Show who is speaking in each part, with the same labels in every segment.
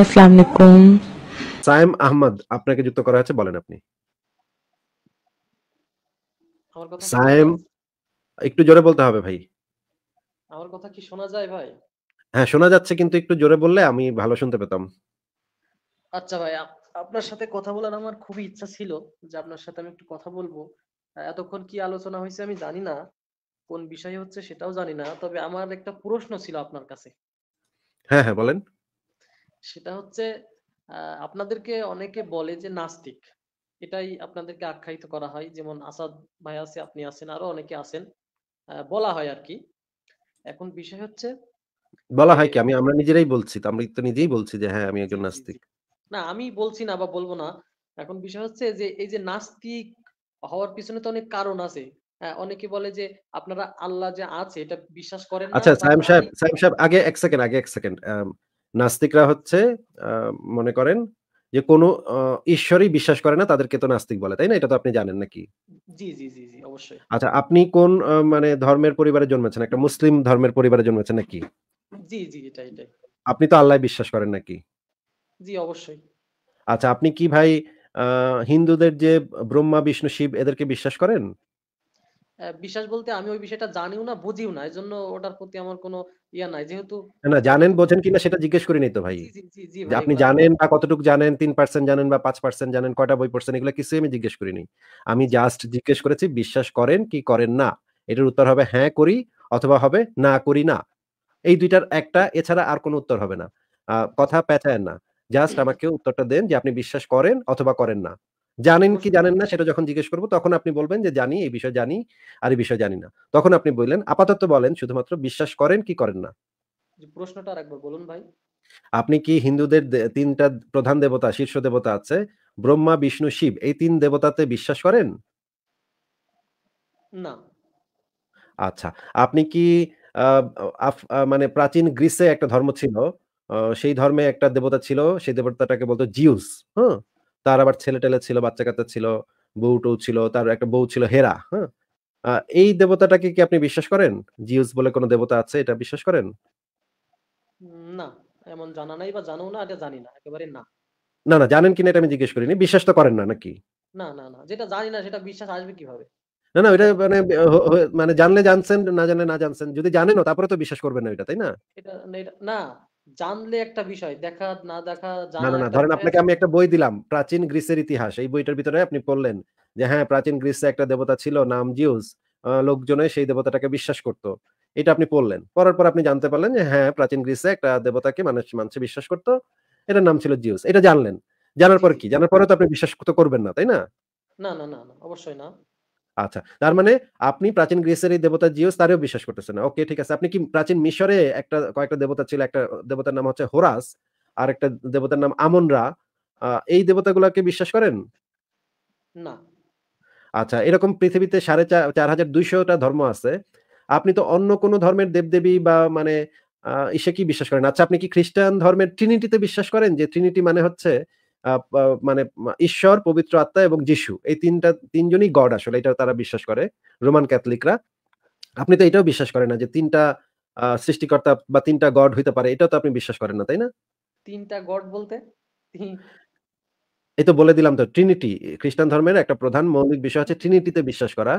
Speaker 1: আসসালামু আলাইকুম
Speaker 2: সাইম আহমদ আপনাকে যুক্ত করা হয়েছে বলেন আপনি সাইম একটু জোরে বলতে হবে ভাই
Speaker 1: আমার কথা কি শোনা যায় ভাই
Speaker 2: হ্যাঁ শোনা যাচ্ছে কিন্তু একটু জোরে বললে আমি ভালো শুনতে পেতাম
Speaker 1: আচ্ছা ভাই আপনার সাথে কথা বলার আমার খুবই ইচ্ছা ছিল যে আপনার সাথে আমি একটু কথা বলবো এতক্ষণ কি আলোচনা হয়েছে আমি জানি না কোন বিষয় হচ্ছে সেটাও জানি না তবে আমার একটা প্রশ্ন ছিল আপনার কাছে হ্যাঁ হ্যাঁ বলেন সেটা হচ্ছে আপনাদেরকে অনেকে বলে যে নাস্তিক এটাই আপনাদেরকে আখ্যায়িত করা হয় যেমন আসাদ ভাই আছে আপনি আছেন আরো অনেকে আছেন বলা হয় আর কি এখন বিষয় হচ্ছে
Speaker 2: বলা হয় কি আমি আমরা নিজেরাই বলছি আমরা তো নিজেই বলছি যে হ্যাঁ আমি একজন নাস্তিক
Speaker 1: না আমি বলছি না বা বলবো না এখন বিষয় হচ্ছে যে এই যে নাস্তিক হওয়ার পিছনে তো অনেক কারণ আছে হ্যাঁ, অনেকে বলে যে আপনারা আল্লাহ যে আছে এটা বিশ্বাস করেন আচ্ছা সাহেব সাহেব
Speaker 2: সাহেব আগে এক সেকেন্ড আগে এক সেকেন্ড নাস্তিকরা হচ্ছে মনে করেন যে কোনো ঈশ্বরই বিশ্বাস করে না তাদেরকে তো নাস্তিক বলে তাই না এটা তো আপনি জানেন নাকি জি জি জি অবশ্যই আচ্ছা আপনি কোন মানে ধর্মের পরিবারে জন্মেছেন একটা মুসলিম ধর্মের পরিবারে জন্মেছেন নাকি
Speaker 1: জি জি এটাই
Speaker 2: আপনি তো আল্লাহ বিশ্বাস করেন নাকি জি অবশ্যই আচ্ছা আপনি কি ভাই হিন্দুদের যে ব্রহ্মা বিষ্ণু শিব এদেরকে বিশ্বাস করেন
Speaker 1: বিশ্বাস বলতে আমি ওই বিষয়টা জানিও না বুঝিও না এজন্য ওটার প্রতি আমার কোনো ইয়া নাই যেহেতু
Speaker 2: না জানেন বোঝেন কিনা সেটা জিজ্ঞেস করি নি তো ভাই আপনি জানেন বা কতটুকু জানেন তিন পার্সেন্ট জানেন বা পাঁচ পার্সেন্ট জানেন কয়টা বই পড়ছেন এগুলো কিছু আমি জিজ্ঞেস করিনি আমি জাস্ট জিজ্ঞেস করেছি বিশ্বাস করেন কি করেন না এটার উত্তর হবে হ্যাঁ করি অথবা হবে না করি না এই দুইটার একটা এছাড়া আর কোনো উত্তর হবে না কথা পেঁচায় না জাস্ট আমাকে উত্তরটা দেন যে আপনি বিশ্বাস করেন অথবা করেন না জানেন কি জানেন না সেটা যখন জিজ্ঞেস করবো তখন আপনি বলবেন যে জানি এই বিষয় জানি আর এই বিষয় জানি না তখন আপনি বললেন আপাতত বলেন শুধুমাত্র বিশ্বাস করেন কি করেন না
Speaker 1: প্রশ্নটা আরেকবার বলুন ভাই
Speaker 2: আপনি কি হিন্দুদের তিনটা প্রধান দেবতা শীর্ষ দেবতা আছে ব্রহ্মা বিষ্ণু শিব এই তিন দেবতাতে বিশ্বাস করেন না আচ্ছা আপনি কি মানে প্রাচীন গ্রিসে একটা ধর্ম ছিল সেই ধর্মে একটা দেবতা ছিল সেই দেবতাটাকে বলতো জিউস হ্যাঁ তার আবার ছেলে টেলে ছিল বাচ্চা কাচ্চা ছিল বউ টৌ ছিল তার একটা বউ ছিল হেরা হ্যাঁ এই দেবতাটাকে কি আপনি বিশ্বাস করেন জিউস বলে কোনো দেবতা আছে এটা বিশ্বাস করেন
Speaker 1: না এমন জানা নাই বা জানো না এটা জানি না একেবারে না
Speaker 2: না না জানেন কিনা এটা আমি জিজ্ঞেস করিনি বিশ্বাস তো করেন না নাকি
Speaker 1: না না না যেটা জানি না সেটা বিশ্বাস আসবে কিভাবে
Speaker 2: না না মানে মানে জানলে জানছেন না জানলে না জানছেন যদি জানেনও তারপরে তো বিশ্বাস করবেন না ওইটা তাই না
Speaker 1: না জানলে একটা বিষয় দেখা না দেখা না না না ধরেন আপনাকে আমি
Speaker 2: একটা বই দিলাম প্রাচীন গ্রিসের ইতিহাস এই বইটার ভিতরে আপনি পড়লেন যে হ্যাঁ প্রাচীন গ্রিসে একটা দেবতা ছিল নাম জিউস লোকজনে সেই দেবতাটাকে বিশ্বাস করত এটা আপনি পড়লেন পড়ার পর আপনি জানতে পারলেন যে হ্যাঁ প্রাচীন গ্রিসে একটা দেবতাকে মানুষ মানুষে বিশ্বাস করত এটার নাম ছিল জিউস এটা জানলেন জানার পর কি জানার পরে তো আপনি বিশ্বাস করতে করবেন না তাই না
Speaker 1: না না না অবশ্যই না
Speaker 2: আচ্ছা তার মানে আপনি প্রাচীন গ্রিসের এই দেবতা জিওস তারও বিশ্বাস করতেছেন ওকে ঠিক আছে আপনি কি প্রাচীন মিশরে একটা কয়েকটা দেবতা ছিল একটা দেবতার নাম হচ্ছে হোরাস আর একটা দেবতার নাম আমনরা এই দেবতাগুলোকে বিশ্বাস করেন না আচ্ছা এরকম পৃথিবীতে সাড়ে চার হাজার দুইশোটা ধর্ম আছে আপনি তো অন্য কোন ধর্মের দেবদেবী বা মানে ইসে কি বিশ্বাস করেন আচ্ছা আপনি কি খ্রিস্টান ধর্মের ট্রিনিটিতে বিশ্বাস করেন যে ট্রিনিটি মানে হচ্ছে মানে ঈশ্বর পবিত্র আত্মা এবং যিশু এই তিনটা তিনজনই গড আসলে এটা তারা বিশ্বাস করে রোমান ক্যাথলিকরা আপনি তো এটাও বিশ্বাস করেন না যে তিনটা সৃষ্টিকর্তা বা তিনটা গড হইতে পারে এটাও তো আপনি বিশ্বাস করেন না তাই না
Speaker 1: তিনটা গড বলতে
Speaker 2: এই তো বলে দিলাম তো ট্রিনিটি খ্রিস্টান ধর্মের একটা প্রধান মৌলিক বিষয় হচ্ছে ট্রিনিটিতে বিশ্বাস করা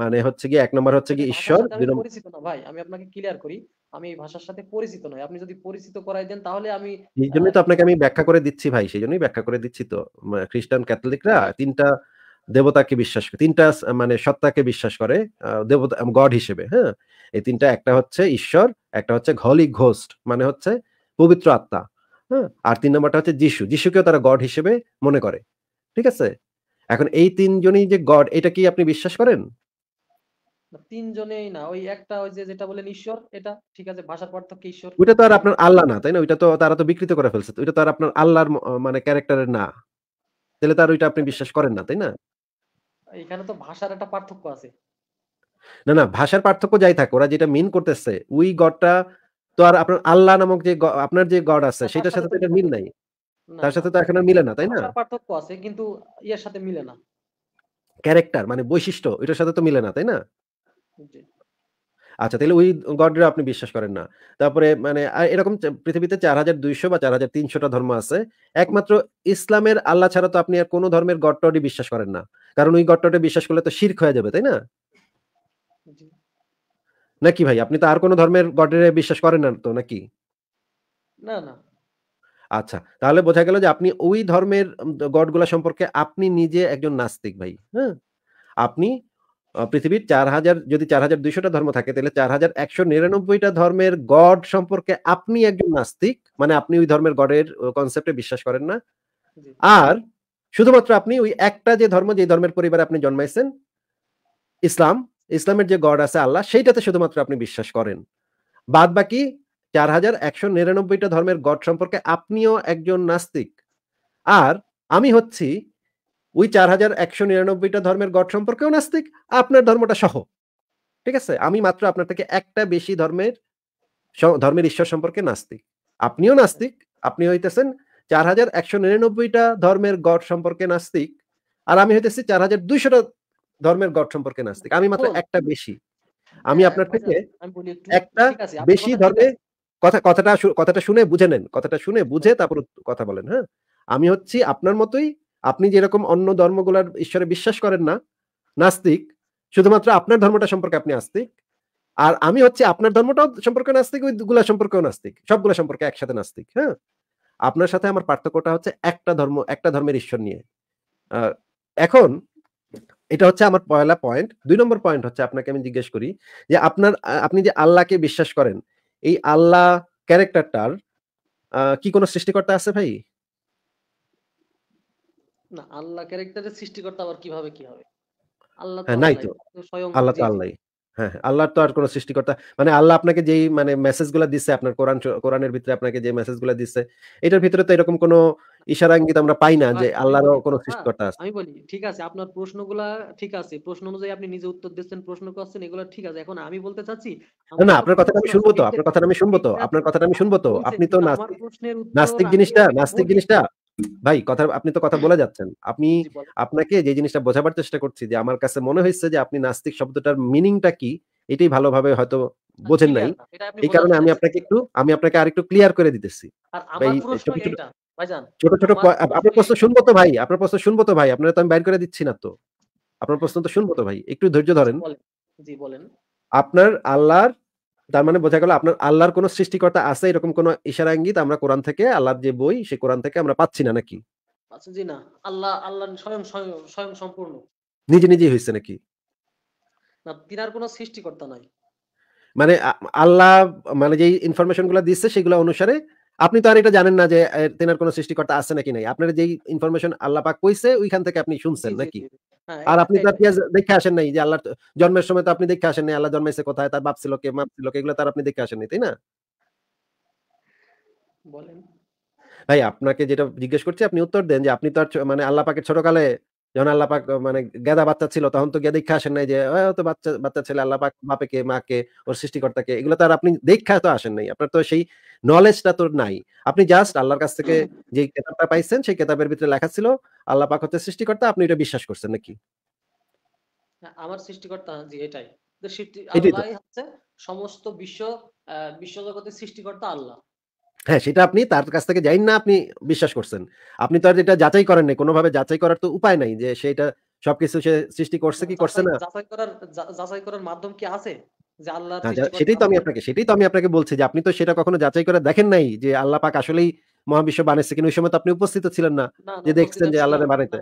Speaker 2: মানে হচ্ছে কি এক নম্বর হচ্ছে কি ঈশ্বর পরিচিত
Speaker 1: না ভাই আমি আপনাকে ক্লিয়ার করি আমি এই ভাষার সাথে পরিচিত নই আপনি যদি পরিচিত করাই দেন তাহলে আমি
Speaker 2: এই জন্যই তো আপনাকে আমি ব্যাখ্যা করে দিচ্ছি ভাই সেই জন্যই ব্যাখ্যা করে দিচ্ছি তো খ্রিস্টান ক্যাথলিকরা আচ্ছা। তিনটা দেবতাকে বিশ্বাস করে তিনটা মানে সত্তাকে বিশ্বাস করে দেবতা গড হিসেবে হ্যাঁ এই তিনটা একটা হচ্ছে ঈশ্বর একটা হচ্ছে ঘলি ঘোস্ট মানে হচ্ছে পবিত্র আত্মা হ্যাঁ আর তিন নম্বরটা হচ্ছে যিশু যিশুকেও তারা গড হিসেবে মনে করে ঠিক আছে এখন এই তিনজনই যে গড এটা কি আপনি বিশ্বাস করেন
Speaker 1: তিনজনেই না ওই একটা ওই যে যেটা বলেন ঈশ্বর এটা ঠিক আছে ভাষার পার্থক্য ঈশ্বর
Speaker 2: তো আর আপনার আল্লাহ না তাই না ওইটা তো তারা তো বিকৃত করে ফেলছে ওইটা তো আর আপনার আল্লাহর মানে ক্যারেক্টারের না তাহলে তার ওইটা আপনি বিশ্বাস করেন না তাই না
Speaker 1: এখানে তো ভাষার একটা পার্থক্য আছে
Speaker 2: না না ভাষার পার্থক্য যাই থাকে ওরা যেটা মিন করতেছে ওই গডটা তো আর আপনার আল্লাহ নামক যে আপনার যে গড আছে সেটার সাথে তো এটা মিল নাই
Speaker 1: তার সাথে তো এখন মিলে না তাই না পার্থক্য আছে কিন্তু ইয়ার সাথে মিলে না
Speaker 2: ক্যারেক্টার মানে বৈশিষ্ট্য এটার সাথে তো মিলে না তাই না আচ্ছা তাহলে ওই গডরে আপনি বিশ্বাস করেন না তারপরে মানে এরকম পৃথিবীতে চার হাজার দুইশো বা চার হাজার তিনশোটা ধর্ম আছে একমাত্র ইসলামের আল্লাহ ছাড়া তো আপনি আর কোনো ধর্মের গডটডি বিশ্বাস করেন না কারণ ওই গডটডি বিশ্বাস করলে তো শির্ক হয়ে যাবে তাই না নাকি ভাই আপনি তো আর কোনো ধর্মের গডের বিশ্বাস করেন না তো নাকি না না আচ্ছা তাহলে বোঝা গেল যে আপনি ওই ধর্মের গডগুলা সম্পর্কে আপনি নিজে একজন নাস্তিক ভাই হ্যাঁ আপনি পৃথিবীর চার হাজার যদি চার হাজার দুইশোটা ধর্ম থাকে তাহলে চার হাজার একশো নিরানব্বইটা ধর্মের গড সম্পর্কে আপনি একজন নাস্তিক মানে আপনি ওই ধর্মের গডের কনসেপ্টে বিশ্বাস করেন না আর শুধুমাত্র আপনি ওই একটা যে ধর্ম যে ধর্মের পরিবারে আপনি জন্মাইছেন ইসলাম ইসলামের যে গড আছে আল্লাহ সেইটাতে শুধুমাত্র আপনি বিশ্বাস করেন বাদ বাকি চার হাজার একশো নিরানব্বইটা ধর্মের গড সম্পর্কে আপনিও একজন নাস্তিক আর আমি হচ্ছি ওই চার হাজার একশো নিরানব্বইটা ধর্মের গড সম্পর্কেও নাস্তিক আপনার ধর্মটা সহ ঠিক আছে আমি মাত্র আপনার থেকে একটা বেশি ধর্মের ধর্মের ঈশ্বর সম্পর্কে নাস্তিক আপনিও নাস্তিক আপনি হইতেছেন চার হাজার একশো নিরানব্বইটা ধর্মের গড সম্পর্কে নাস্তিক আর আমি হইতেছি চার হাজার দুইশোটা ধর্মের গড সম্পর্কে নাস্তিক আমি মাত্র একটা বেশি আমি হ্যাঁ, আপনার আচ্ছা, থেকে
Speaker 1: একটা বেশি ধর্মে
Speaker 2: কথা কথাটা কথাটা শুনে বুঝে নেন কথাটা শুনে বুঝে তারপর কথা বলেন হ্যাঁ আমি হচ্ছি আপনার মতোই আপনি যেরকম অন্য ধর্মগুলার ঈশ্বরে বিশ্বাস করেন না নাস্তিক শুধুমাত্র আপনার ধর্মটা সম্পর্কে আপনি আস্তিক আর আমি হচ্ছে আপনার ধর্মটাও সম্পর্কে নাস্তিক ওইগুলা সম্পর্কেও নাস্তিক সবগুলা সম্পর্কে একসাথে নাস্তিক হ্যাঁ আপনার সাথে আমার পার্থক্যটা হচ্ছে একটা ধর্ম একটা ধর্মের ঈশ্বর নিয়ে এখন এটা হচ্ছে আমার পয়লা পয়েন্ট দুই নম্বর পয়েন্ট হচ্ছে আপনাকে আমি জিজ্ঞেস করি যে আপনার আপনি যে আল্লাহকে বিশ্বাস করেন এই আল্লাহ ক্যারেক্টারটার কি কোনো সৃষ্টিকর্তা আছে ভাই
Speaker 1: না আল্লাহ ক্যারেক্টারের সৃষ্টিকর্তা আবার কিভাবে কি হবে আল্লাহ হ্যাঁ, নাই তো স্বয়ং আল্লাহ তো আল্লাহ
Speaker 2: হ্যাঁ, হ্যাঁ আল্লাহর তো আর কোনো সৃষ্টিকর্তা মানে আল্লাহ আপনাকে যেই মানে মেসেজগুলো দিচ্ছে আপনার কোরআন কোরআনের ভিতরে আপনাকে যে মেসেজগুলো দিচ্ছে এটার ভিতরে তো এরকম কোনো আমরা পাই না যে আচ্ছা, আল্লাহরও আচ্ছা। কোনো হ্যাঁ, সৃষ্টিকর্তা আছে
Speaker 1: আমি বলি ঠিক আছে আপনার প্রশ্নগুলা ঠিক আছে প্রশ্ন অনুযায়ী আপনি নিজে উত্তর দিচ্ছেন প্রশ্ন করছেন এগুলো ঠিক আছে এখন আমি বলতে চাচ্ছি না আপনার কথাটা আমি শুনবো তো আপনার কথাটা
Speaker 2: আমি শুনবো তো আপনার কথাটা আমি শুনবো তো আপনি তো
Speaker 1: নাস্তিক জিনিসটা নাস্তিক জিনিসটা
Speaker 2: ভাই কথা আপনি তো কথা বলে যাচ্ছেন আপনি আপনাকে যে জিনিসটা বোঝাবার চেষ্টা করছি যে আমার কাছে মনে হয়েছে যে আপনি নাস্তিক শব্দটার মিনিংটা কি এটাই ভালোভাবে হয়তো আচ্ছা, বোঝেন নাই এই কারণে আমি আপনাকে একটু আমি আপনাকে আরেকটু ক্লিয়ার করে দিতেছি ছোট ছোট আপনার প্রশ্ন শুনবো তো ভাই আপনার প্রশ্ন শুনবো তো ভাই আপনারা তো আমি বাইর করে দিচ্ছি না তো আপনার প্রশ্ন তো শুনবো তো ভাই একটু ধৈর্য আচ্ছা,
Speaker 1: ধরেন
Speaker 2: আপনার আল্লাহর তার মানে বোঝা গেল আপনার আল্লাহর কোন সৃষ্টিকর্তা আছে এরকম কোন ইশারা ইঙ্গিত আমরা কোরআন থেকে আল্লাহর যে বই সে কোরআন থেকে আমরা পাচ্ছি না নাকি
Speaker 1: না আল্লাহ আল্লাহ স্বয়ং স্বয়ং সম্পূর্ণ
Speaker 2: নিজে নিজেই হয়েছে নাকি
Speaker 1: না তিনার সৃষ্টিকর্তা নাই
Speaker 2: মানে আল্লাহ মানে যে ইনফরমেশন গুলো দিচ্ছে সেগুলো অনুসারে আপনি তো আর এটা জানেন না যে তেনার কোনো সৃষ্টিকর্তা আছে নাকি নাই আপনার যেই ইনফরমেশন আল্লাহ পাক কইছে ওইখান থেকে আপনি শুনছেন নাকি হ্যাঁ, আর আপনি তো ইতিহাস দেখে আসেন নাই যে আল্লাহর জন্মের সময় তো আপনি দেখে আসেন নাই আল্লাহ জন্মাইছে কোথায় তার বাপ ছিল কে মাপ ছিল কে এগুলো তার আপনি দেখে আসেন নাই তাই না বলেন ভাই আপনাকে যেটা জিজ্ঞেস করছি আপনি উত্তর দেন যে আপনি তো আর মানে আল্লাহ পাকের ছোটকালে যখন আল্লাহ পাক মানে গেদা বাচ্চা ছিল তখন তো গিয়ে দীক্ষা আসেন নাই যে তো বাচ্চা বাচ্চা ছেলে আল্লাহ পাক বাপেকে মাকে ওর সৃষ্টিকর্তাকে এগুলো তো আর আপনি দীক্ষা তো আসেন নাই আপনার তো সেই নলেজটা তো নাই আপনি জাস্ট আল্লাহর কাছ থেকে যে কেতাবটা পাইছেন সেই কেতাবের ভিতরে লেখা ছিল আল্লাহ পাক হচ্ছে সৃষ্টিকর্তা আপনি এটা বিশ্বাস করছেন নাকি
Speaker 1: আমার সৃষ্টিকর্তা জি এটাই আল্লাহ হচ্ছে সমস্ত বিশ্ব বিশ্বজগতের সৃষ্টিকর্তা আল্লাহ
Speaker 2: হ্যাঁ সেটা আপনি তার কাছ থেকে যাই না আপনি বিশ্বাস করছেন আপনি তো আর এটা যাচাই করেন নাই কোনোভাবে যাচাই করার তো উপায় নাই যে সেটা সবকিছু সে সৃষ্টি করছে কি করছে না যাচাই
Speaker 1: করার যাচাই করার মাধ্যম কি আছে
Speaker 2: সেটাই তো আমি আপনাকে সেটাই তো আমি আপনাকে বলছি যে আপনি তো সেটা কখনো যাচাই করে দেখেন নাই যে আল্লাহ পাক আসলেই মহাবিশ্ব বানাইছে কিন্তু ওই সময় তো আপনি উপস্থিত ছিলেন না যে দেখছেন যে আল্লাহ বানাইতে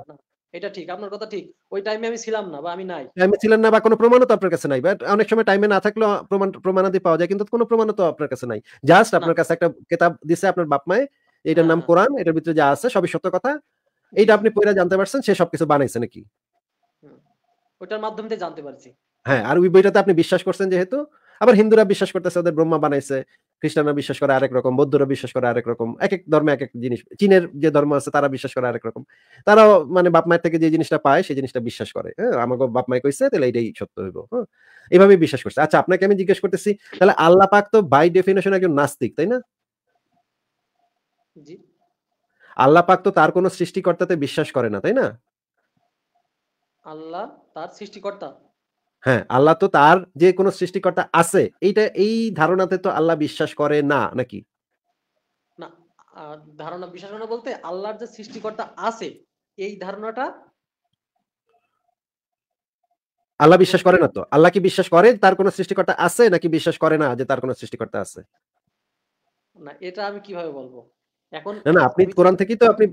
Speaker 1: এটা ঠিক আপনার কথা ঠিক ওই টাইমে আমি ছিলাম না বা আমি নাই
Speaker 2: আমি ছিলাম না বা কোনো প্রমাণও তো আপনার কাছে নাই বাট অনেক সময় টাইমে না থাকলেও প্রমাণ প্রমাণাদি পাওয়া যায় কিন্তু কোনো প্রমাণও তো আপনার কাছে নাই জাস্ট আপনার কাছে একটা কিতাব দিছে আপনার বাপ মায়ে এটার হ্যাঁ, নাম হ্যাঁ। কোরআন এটার ভিতরে যা আছে সবই সত্য কথা এইটা আপনি পড়ে জানতে পারছেন সে সবকিছু বানাইছে নাকি
Speaker 1: ওটার মাধ্যমে জানতে পারছি
Speaker 2: হ্যাঁ আর ওই বইটাতে আপনি বিশ্বাস করছেন যেহেতু আবার হিন্দুরা বিশ্বাস করতেছে ওদের ব্রহ্মা বানাইছে খ্রিস্টানরা বিশ্বাস করে আরেক রকম বৌদ্ধরা বিশ্বাস করে আরেক রকম এক এক ধর্মে এক এক জিনিস চীনের যে ধর্ম আছে তারা বিশ্বাস করে আরেক রকম তারাও মানে বাপ মায়ের থেকে যে জিনিসটা পায় সেই জিনিসটা বিশ্বাস করে হ্যাঁ আমাকে বাপ মায় কইছে তাহলে এটাই সত্য হইব হ্যাঁ এভাবে বিশ্বাস করছে আচ্ছা আপনাকে আমি জিজ্ঞেস করতেছি তাহলে আল্লাহ পাক তো বাই ডেফিনেশন একজন নাস্তিক তাই না আল্লাহ পাক তো তার কোন সৃষ্টিকর্তাতে বিশ্বাস করে না তাই না
Speaker 1: আল্লাহ তার সৃষ্টিকর্তা
Speaker 2: হ্যাঁ আল্লাহ তো তার যে কোনো সৃষ্টিকর্তা আছে এইটা এই ধারণাতে তো আল্লাহ বিশ্বাস করে না নাকি
Speaker 1: না ধারণা বিশ্বাস করে বলতে আল্লাহর যে সৃষ্টিকর্তা আছে এই ধারণাটা
Speaker 2: আল্লাহ বিশ্বাস করে না তো আল্লাহ কি বিশ্বাস করে তার কোনো সৃষ্টিকর্তা আছে নাকি বিশ্বাস করে না যে তার কোনো সৃষ্টিকর্তা আছে
Speaker 1: না এটা আমি কিভাবে বলবো এখন না আপনি কোরআন
Speaker 2: থেকেই তো আপনি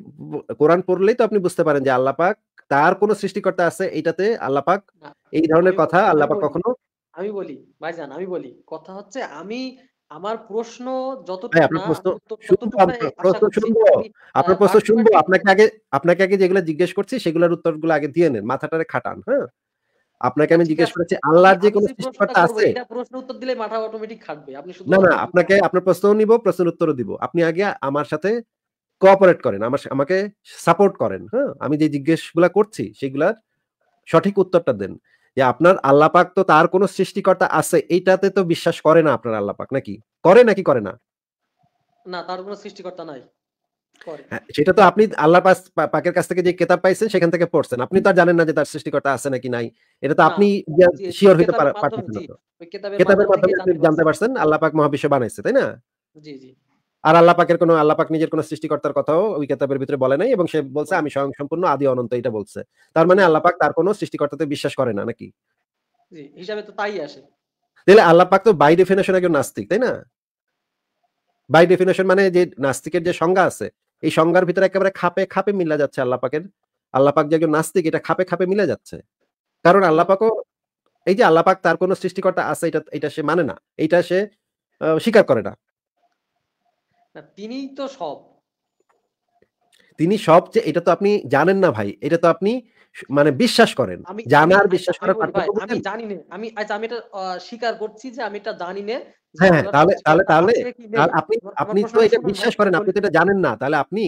Speaker 2: কোরআন পড়লেই তো আপনি বুঝতে পারেন যে আল্লাহ পাক তার কোন সৃষ্টিকর্তা আছে এটাতে আল্লাহ পাক এই ধরনের কথা আল্লাহ পাক কখনো
Speaker 1: আমি বলি ভাইজান আমি বলি কথা হচ্ছে আমি আমার প্রশ্ন যতটুকু আপনার প্রশ্ন শুনবো প্রশ্ন
Speaker 2: শুনবো আপনার প্রশ্ন শুনবো আপনাকে আগে আপনাকে আগে যেগুলো জিজ্ঞেস করছি সেগুলোর উত্তরগুলো আগে দিয়ে নেন মাথাটারে খাটান হ্যাঁ আপনাকে আমি আচ্ছা, জিজ্ঞেস করেছি আল্লাহর যে কোনো সৃষ্টিকর্তা আছে
Speaker 1: প্রশ্ন উত্তর দিলে মাথা অটোমেটিক খাটবে আপনি শুধু না না
Speaker 2: আপনাকে আপনার প্রশ্নও নিব প্রশ্নের উত্তরও দিব আপনি আগে আমার সাথে কোঅপারেট করেন আমার আমাকে সাপোর্ট করেন হ্যাঁ আমি যে জিজ্ঞেসগুলা করছি সেগুলার সঠিক উত্তরটা দেন যে আপনার আল্লাহ পাক তো তার কোনো সৃষ্টিকর্তা আছে এইটাতে তো বিশ্বাস করে না আপনার আল্লাহ পাক নাকি করে নাকি করে না
Speaker 1: না তার কোনো সৃষ্টিকর্তা নাই
Speaker 2: হ্যাঁ, সেটা তো আপনি আল্লাহ পাকের কাছ থেকে যে কেতাব পাইছেন সেখান থেকে পড়ছেন আপনি তো আর জানেন না যে তার সৃষ্টিকর্তা আছে নাকি নাই এটা তো আপনি শিওর হইতে পারতেন
Speaker 1: কেতাবের মাধ্যমে আপনি
Speaker 2: জানতে পারছেন আল্লাহ পাক মহাবিশ্ব বানাইছে তাই না জি জি আর আল্লাহ পাকের কোনো আল্লাহ পাক নিজের কোনো সৃষ্টিকর্তার কথাও ওই কেতাবের ভিতরে বলে নাই এবং সে বলছে আমি স্বয়ং সম্পূর্ণ আদি অনন্ত এটা বলছে তার মানে আল্লাহ পাক তার কোনো সৃষ্টিকর্তাতে বিশ্বাস করে না নাকি
Speaker 1: জি হিসাবে তো তাই আসে
Speaker 2: তাহলে আল্লাহ পাক তো বাই ডেফিনেশন একজন নাস্তিক তাই না বাই ডেফিনেশন মানে যে নাস্তিকের যে সংজ্ঞা আছে এই সংজ্ঞার ভিতরে একেবারে খাপে খাপে মিলা যাচ্ছে আল্লাপাকের আল্লাপাক যে একজন নাস্তিক এটা খাপে খাপে মিলে যাচ্ছে কারণ আল্লাপাকও এই যে আল্লাপাক তার কোন সৃষ্টিকর্তা আছে এটা এটা সে মানে না এটা সে স্বীকার করে না
Speaker 1: তিনি তো সব
Speaker 2: তিনি সব যে এটা তো আপনি জানেন না ভাই এটা তো আপনি মানে বিশ্বাস করেন জানার বিশ্বাস করার আমি জানি
Speaker 1: না আমি আচ্ছা আমি এটা স্বীকার করছি যে আমি এটা জানি না হ্যাঁ, হ্যাঁ তাহলে তাহলে তাহলে আপনি আপনি তো এটা বিশ্বাস
Speaker 2: করেন আপনি তো এটা জানেন না তাহলে আপনি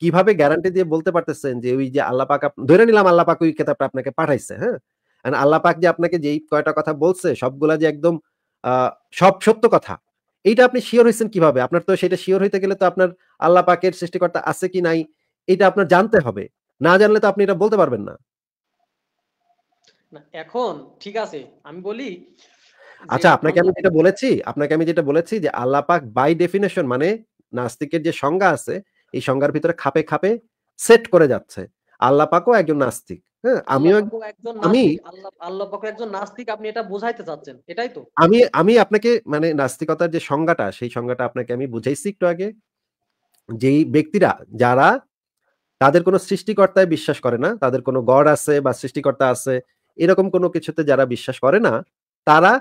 Speaker 2: কিভাবে গ্যারান্টি দিয়ে বলতে পারতেছেন যে ওই যে আল্লাহ পাক ধরে নিলাম আল্লাহ পাক ওই কেতাবটা আপনাকে পাঠাইছে হ্যাঁ আল্লাহ পাক যে আপনাকে যেই কয়টা কথা বলছে সবগুলা যে একদম সব সত্য কথা এইটা আপনি শিওর হয়েছেন কিভাবে আপনার তো সেটা শিওর হইতে গেলে তো আপনার আল্লাহ পাকের সৃষ্টিকর্তা আছে কি নাই এটা আপনার জানতে হবে না জানলে তো আপনি এটা বলতে পারবেন না
Speaker 1: এখন ঠিক আছে আমি বলি
Speaker 2: আচ্ছা আপনাকে আমি যেটা বলেছি আপনাকে আমি যেটা বলেছি যে আল্লাহ বাই ডেফিনেশন মানে নাস্তিকের যে সংজ্ঞা আছে এই সংজ্ঞার ভিতরে খাপে খাপে সেট করে যাচ্ছে আল্লাহ একজন নাস্তিক হ্যাঁ আমিও একজন আমি
Speaker 1: আল্লাহ একজন নাস্তিক আপনি এটা বোঝাইতে চাচ্ছেন এটাই তো
Speaker 2: আমি আমি আপনাকে মানে নাস্তিকতার যে সংজ্ঞাটা সেই সংজ্ঞাটা আপনাকে আমি বুঝাইছি একটু আগে যেই ব্যক্তিরা যারা তাদের কোনো সৃষ্টিকর্তায় বিশ্বাস করে না তাদের কোনো গড আছে বা সৃষ্টিকর্তা আছে এরকম কোনো কিছুতে যারা বিশ্বাস করে না তারা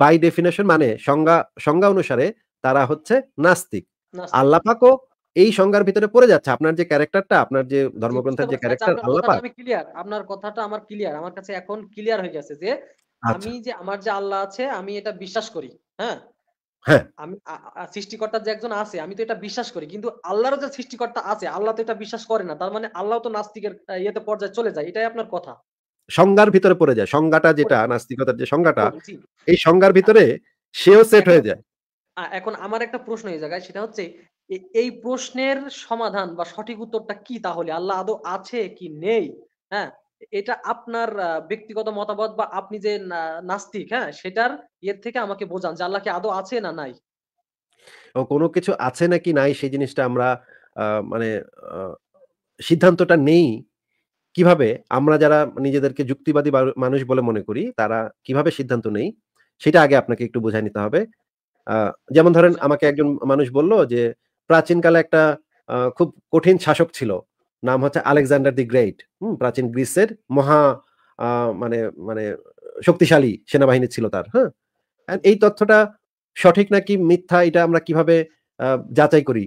Speaker 2: বাই ডেফিনেশন মানে সংজ্ঞা সংজ্ঞা অনুসারে তারা হচ্ছে নাস্তিক আল্লাপাকও এই সংজ্ঞার ভিতরে পড়ে যাচ্ছে আপনার যে ক্যারেক্টারটা আপনার যে ধর্মগ্রন্থের যে ক্যারেক্টার আল্লাপাক আমি
Speaker 1: ক্লিয়ার আপনার কথাটা আমার ক্লিয়ার আমার কাছে এখন ক্লিয়ার হয়ে গেছে যে
Speaker 2: আচ্ছা। আমি
Speaker 1: যে আমার যে আল্লাহ আছে আমি এটা বিশ্বাস করি হ্যাঁ, হ্যাঁ। আমি সৃষ্টিকর্তা যে একজন আছে আমি তো এটা বিশ্বাস করি কিন্তু আল্লাহরও যে সৃষ্টিকর্তা আছে আল্লাহ তো এটা বিশ্বাস করে না তার মানে আল্লাহ তো নাস্তিকের ইয়েতে পর্যায়ে চলে যায় এটাই আপনার কথা
Speaker 2: সংজ্ঞার ভিতরে পড়ে যায় সংজ্ঞাটা যেটা নাস্তিকতার যে সংজ্ঞাটা এই সংজ্ঞার ভিতরে সেও সেট হয়ে যায়
Speaker 1: এখন আমার একটা প্রশ্ন এই জায়গায় সেটা হচ্ছে এই প্রশ্নের সমাধান বা সঠিক উত্তরটা কি তাহলে আল্লাহ আদৌ আছে কি নেই হ্যাঁ এটা আপনার ব্যক্তিগত মতামত বা আপনি যে নাস্তিক হ্যাঁ সেটার ইয়ের থেকে আমাকে বোঝান যে আল্লাহ কি আদৌ আছে না নাই
Speaker 2: ও কোনো কিছু আছে নাকি নাই সেই জিনিসটা আমরা মানে সিদ্ধান্তটা নেই কিভাবে আমরা যারা নিজেদেরকে যুক্তিবাদী মানুষ বলে মনে করি তারা কিভাবে সিদ্ধান্ত নেই সেটা আগে আপনাকে একটু বোঝাই নিতে হবে যেমন ধরেন আচ্ছা। আমাকে একজন মানুষ বলল যে প্রাচীনকালে একটা খুব কঠিন শাসক ছিল নাম হচ্ছে আলেকজান্ডার দি গ্রেট হুম প্রাচীন গ্রিসের মহা মানে মানে শক্তিশালী সেনাবাহিনী ছিল তার হ্যাঁ এই তথ্যটা সঠিক নাকি মিথ্যা এটা আমরা কিভাবে যাচাই করি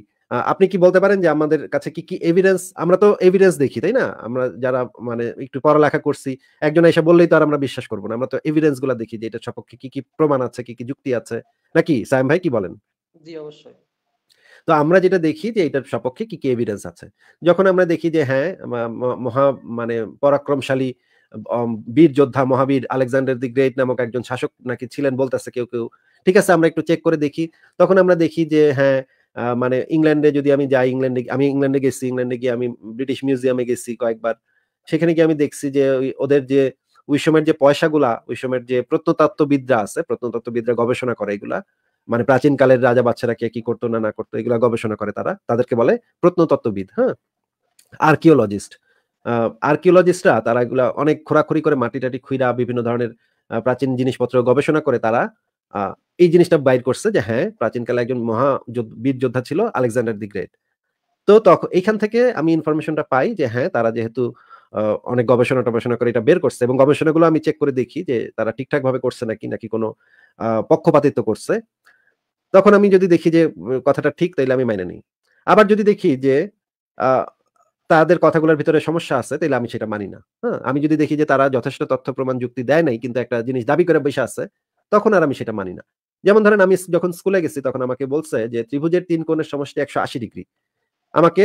Speaker 2: আপনি কি বলতে পারেন যে আমাদের কাছে কি কি এভিডেন্স আমরা তো এভিডেন্স দেখি তাই না আমরা যারা মানে একটু পড়ালেখা করছি একজন এসে বললেই তো আর আমরা বিশ্বাস করবো না আমরা তো এভিডেন্স গুলা দেখি যে এটা সপক্ষে কি কি প্রমাণ আছে কি কি যুক্তি আছে নাকি সায়ম ভাই কি বলেন জি অবশ্যই তো আমরা যেটা দেখি যে এটার সপক্ষে কি কি এভিডেন্স আছে যখন আমরা দেখি যে হ্যাঁ মহা মানে পরাক্রমশালী বীর যোদ্ধা মহাবীর আলেকজান্ডার দি গ্রেট নামক একজন শাসক নাকি ছিলেন বলতেছে কেউ কেউ ঠিক আছে আমরা একটু চেক করে দেখি তখন আমরা দেখি যে হ্যাঁ মানে ইংল্যান্ডে যদি আমি যাই ইংল্যান্ডে আমি ইংল্যান্ডে গেছি ইংল্যান্ডে গিয়ে আমি ব্রিটিশ মিউজিয়ামে গেছি কয়েকবার সেখানে গিয়ে আমি দেখছি যে ওদের যে ওই সময়ের যে পয়সাগুলা ওই সময়ের যে প্রত্নতত্ত্ববিদরা আছে প্রত্নতত্ত্ববিদরা গবেষণা করে এগুলা মানে প্রাচীন কালের রাজা বাচ্চারা কে কি করতো না না করতো এগুলা গবেষণা করে তারা তাদেরকে বলে প্রত্নতত্ত্ববিদ হ্যাঁ আর্কিওলজিস্ট আর্কিওলজিস্টরা তারা এগুলা অনেক খোরাখুরি করে মাটি টাটি খুঁড়া বিভিন্ন ধরনের প্রাচীন জিনিসপত্র গবেষণা করে তারা এই জিনিসটা বাইর করছে যে হ্যাঁ প্রাচীনকালে একজন মহা বীর যোদ্ধা ছিল আলেকজান্ডার দি গ্রেট তো তখন এইখান থেকে আমি ইনফরমেশনটা পাই যে হ্যাঁ তারা যেহেতু অনেক গবেষণা টবেষণা করে এটা বের করছে এবং গবেষণাগুলো আমি চেক করে দেখি যে তারা ঠিকঠাক ভাবে করছে নাকি নাকি কোনো পক্ষপাতিত্ব করছে তখন আমি যদি দেখি যে কথাটা ঠিক তাইলে আমি মানে নিই আবার যদি দেখি যে তাদের কথাগুলোর ভিতরে সমস্যা আছে তাহলে আমি সেটা মানি না হ্যাঁ আমি যদি দেখি যে তারা যথেষ্ট তথ্য প্রমাণ যুক্তি দেয় নাই কিন্তু একটা জিনিস দাবি করে বসে আছে তখন আর আমি সেটা মানি না যেমন ধরেন আমি যখন স্কুলে গেছি তখন আমাকে বলছে যে ত্রিভুজের তিন কোণের সমষ্টি একশো আশি ডিগ্রি আমাকে